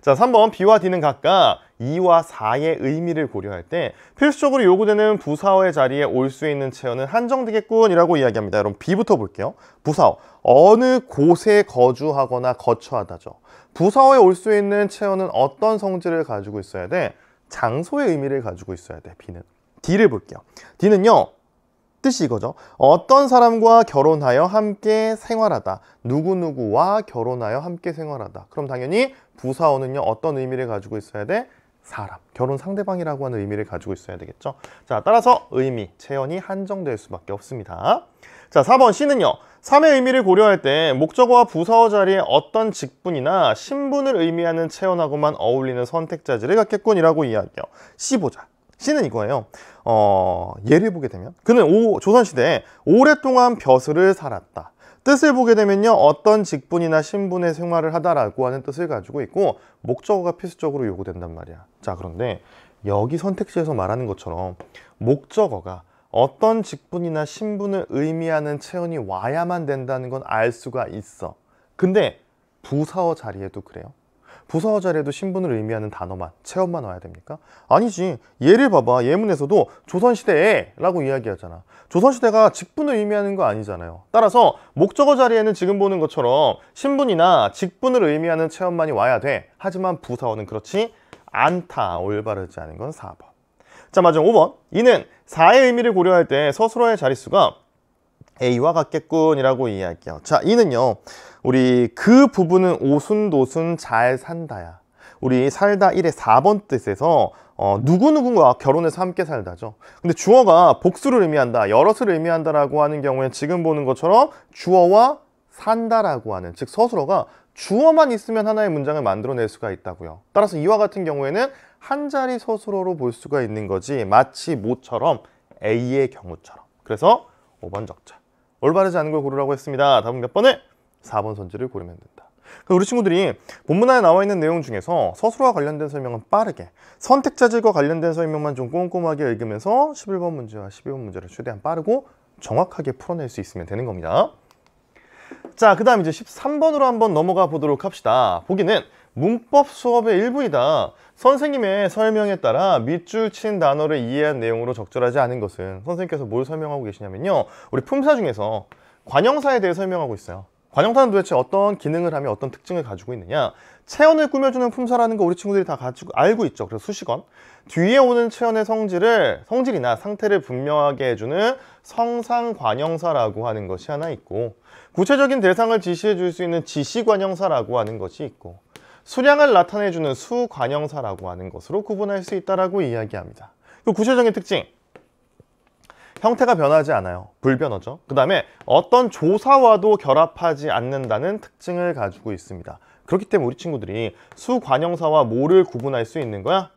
자 3번 B와 D는 각각 2와 4의 의미를 고려할 때 필수적으로 요구되는 부사어의 자리에 올 수 있는 체어는 한정되겠군 이라고 이야기합니다 여러분 B부터 볼게요 부사어 어느 곳에 거주하거나 거처하다죠 부사어에 올 수 있는 체어는 어떤 성질을 가지고 있어야 돼? 장소의 의미를 가지고 있어야 돼 B는 D를 볼게요. D는요. 뜻이 이거죠. 어떤 사람과 결혼하여 함께 생활하다. 누구누구와 결혼하여 함께 생활하다. 그럼 당연히 부사어는요. 어떤 의미를 가지고 있어야 돼? 사람, 결혼 상대방이라고 하는 의미를 가지고 있어야 되겠죠. 자, 따라서 의미, 체언이 한정될 수밖에 없습니다. 자, 4번 C는요. 3의 의미를 고려할 때 목적어와 부사어 자리에 어떤 직분이나 신분을 의미하는 체언하고만 어울리는 선택자지를 갖겠군이라고 이야기해요. C 보자. C는 이거예요. 어, 예를 보게 되면 그는 오, 조선시대에 오랫동안 벼슬을 살았다. 뜻을 보게 되면요 어떤 직분이나 신분의 생활을 하다라고 하는 뜻을 가지고 있고 목적어가 필수적으로 요구된단 말이야 자 그런데 여기 선택지에서 말하는 것처럼 목적어가 어떤 직분이나 신분을 의미하는 체언이 와야만 된다는 건 알 수가 있어 근데 부사어 자리에도 그래요 부서 자리에도 신분을 의미하는 단어만, 체험만 와야 됩니까? 아니지. 예를 봐봐. 예문에서도 조선시대에 라고 이야기하잖아. 조선시대가 직분을 의미하는 거 아니잖아요. 따라서 목적어 자리에는 지금 보는 것처럼 신분이나 직분을 의미하는 체험만이 와야 돼. 하지만 부사어는 그렇지 않다. 올바르지 않은 건 4번. 자, 마지막 5번. 이는 4의 의미를 고려할 때서술어의 자릿수가 A와 같겠군이라고 이야기해요. 자, 이는요. 우리 그 부분은 오순도순 잘 산다야 우리 살다 일의 4번 뜻에서 어, 누구누구가 결혼해서 함께 살다죠 근데 주어가 복수를 의미한다 여럿을 의미한다라고 하는 경우에 지금 보는 것처럼 주어와 산다라고 하는 즉 서술어가 주어만 있으면 하나의 문장을 만들어낼 수가 있다고요 따라서 이와 같은 경우에는 한 자리 서술어로 볼 수가 있는 거지 마치 모처럼 A의 경우처럼 그래서 5번 적절 올바르지 않은 걸 고르라고 했습니다 답은 몇 번에? 4번 선지를 고르면 된다. 우리 친구들이 본문 안에 나와 있는 내용 중에서 서술어와 관련된 설명은 빠르게 선택자질과 관련된 설명만 좀 꼼꼼하게 읽으면서 11번 문제와 12번 문제를 최대한 빠르고 정확하게 풀어낼 수 있으면 되는 겁니다 자그 다음 이제 13번으로 한번 넘어가 보도록 합시다 보기는 문법 수업의 일부이다 선생님의 설명에 따라 밑줄 친 단어를 이해한 내용으로 적절하지 않은 것은 선생님께서 뭘 설명하고 계시냐면요 우리 품사 중에서 관형사에 대해 설명하고 있어요 관용탄은 도대체 어떤 기능을 하며 어떤 특징을 가지고 있느냐 체온을 꾸며주는 품사라는 거 우리 친구들이 다 가지고 알고 있죠 그래서 수식원 뒤에 오는 체온의 성질을 성질이나 상태를 분명하게 해주는 성상관형사라고 하는 것이 하나 있고 구체적인 대상을 지시해 줄 수 있는 지시관형사라고 하는 것이 있고 수량을 나타내주는 수관형사라고 하는 것으로 구분할 수 있다고 라 이야기합니다 그 구체적인 특징 형태가 변하지 않아요 불변하죠그 다음에 어떤 조사와도 결합하지 않는다는 특징을 가지고 있습니다 그렇기 때문에 우리 친구들이 수관형사와 뭐를 구분할 수 있는 거야?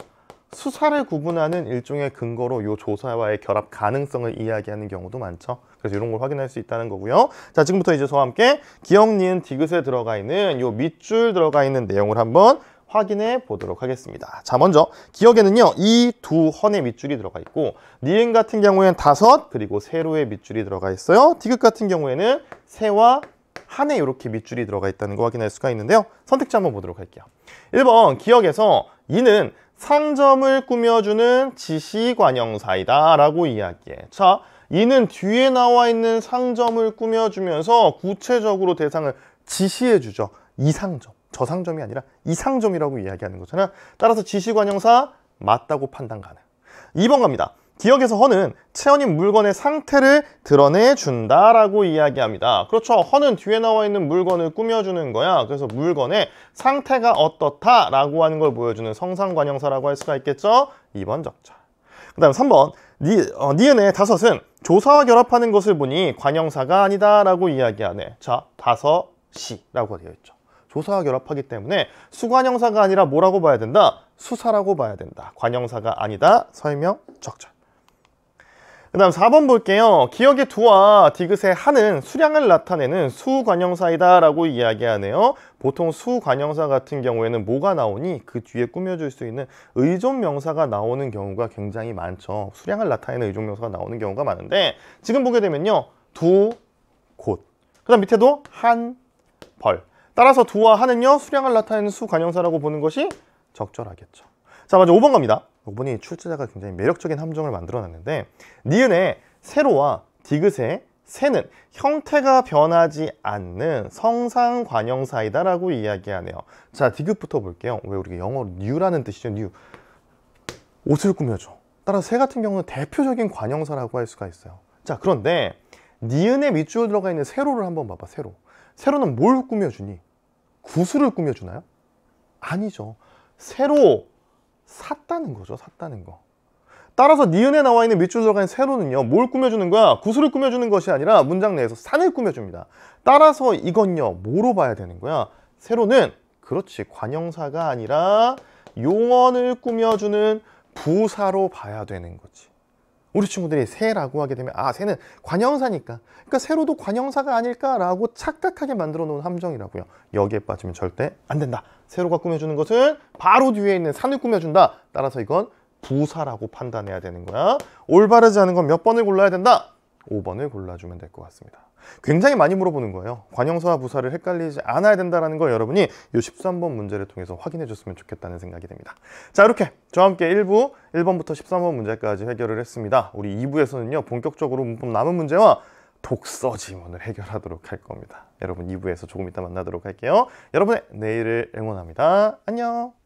수사를 구분하는 일종의 근거로 이 조사와의 결합 가능성을 이야기하는 경우도 많죠 그래서 이런 걸 확인할 수 있다는 거고요 자 지금부터 이제 저와 함께 기억 니은 디귿에 들어가 있는 이 밑줄 들어가 있는 내용을 한번 확인해 보도록 하겠습니다. 자, 먼저 기억에는요. 이 두 헌의 밑줄이 들어가 있고 니은 같은 경우에는 다섯 그리고 세로의 밑줄이 들어가 있어요. 디귿 같은 경우에는 세와 한에 이렇게 밑줄이 들어가 있다는 거 확인할 수가 있는데요. 선택지 한번 보도록 할게요. 1번 기억에서 이는 상점을 꾸며주는 지시관형사이다 라고 이야기해. 자, 이는 뒤에 나와 있는 상점을 꾸며주면서 구체적으로 대상을 지시해주죠. 이상점. 저상점이 아니라 이상점이라고 이야기하는 거잖아 따라서 지시관형사 맞다고 판단 가능 2번 갑니다 기억에서 허는 체언인 물건의 상태를 드러내준다라고 이야기합니다. 그렇죠. 허는 뒤에 나와 있는 물건을 꾸며주는 거야. 그래서 물건의 상태가 어떻다라고 하는 걸 보여주는 성상관형사라고 할 수가 있겠죠. 2번 적절. 그 다음 3번 니, 어, 니은의 다섯은 조사와 결합하는 것을 보니 관형사가 아니다라고 이야기하네. 자, 다섯시라고 되어 있죠. 조사와 결합하기 때문에 수관형사가 아니라 뭐라고 봐야 된다? 수사라고 봐야 된다. 관형사가 아니다. 설명 적절. 그 다음 4번 볼게요. 기억의 두와 디귿의 한은 수량을 나타내는 수관형사이다 라고 이야기하네요. 보통 수관형사 같은 경우에는 뭐가 나오니 그 뒤에 꾸며줄 수 있는 의존명사가 나오는 경우가 굉장히 많죠. 수량을 나타내는 의존명사가 나오는 경우가 많은데 지금 보게 되면요. 두, 곳. 그 다음 밑에도 한, 벌. 따라서 두와 하는요 수량을 나타내는 수관형사라고 보는 것이 적절하겠죠 자 먼저 5번 갑니다 5번이 출제자가 굉장히 매력적인 함정을 만들어놨는데 니은의 세로와 디귿의 세는 형태가 변하지 않는 성상관형사이다 라고 이야기하네요 자 디귿부터 볼게요 왜 우리가 영어로 new라는 뜻이죠 new 옷을 꾸며줘 따라서 새 같은 경우는 대표적인 관형사라고 할 수가 있어요 자 그런데 니은의 밑줄에 들어가 있는 세로를 한번 봐봐 세로 세로는 뭘 꾸며주니 구슬을 꾸며주나요? 아니죠. 새로 샀다는 거죠. 샀다는 거. 따라서 니은에 나와 있는 밑줄 들어간있 세로는요 뭘 꾸며주는 거야? 구슬을 꾸며주는 것이 아니라 문장 내에서 산을 꾸며줍니다 따라서 이건요 뭐로 봐야 되는 거야? 세로는 그렇지 관형사가 아니라 용언을 꾸며주는 부사로 봐야 되는 거지 우리 친구들이 새라고 하게 되면 아 새는 관형사니까 그러니까 새로도 관형사가 아닐까라고 착각하게 만들어 놓은 함정이라고요 여기에 빠지면 절대 안 된다 새로가 꾸며주는 것은 바로 뒤에 있는 산을 꾸며준다 따라서 이건 부사라고 판단해야 되는 거야 올바르지 않은 건 몇 번을 골라야 된다 5번을 골라주면 될 것 같습니다 굉장히 많이 물어보는 거예요 관형사와 부사를 헷갈리지 않아야 된다는 걸 여러분이 이 13번 문제를 통해서 확인해 줬으면 좋겠다는 생각이 듭니다 자 이렇게 저와 함께 1부 1번부터 13번 문제까지 해결을 했습니다 우리 2부에서는요 본격적으로 문법 남은 문제와 독서 지문을 해결하도록 할 겁니다 여러분 2부에서 조금 이따 만나도록 할게요 여러분의 내일을 응원합니다 안녕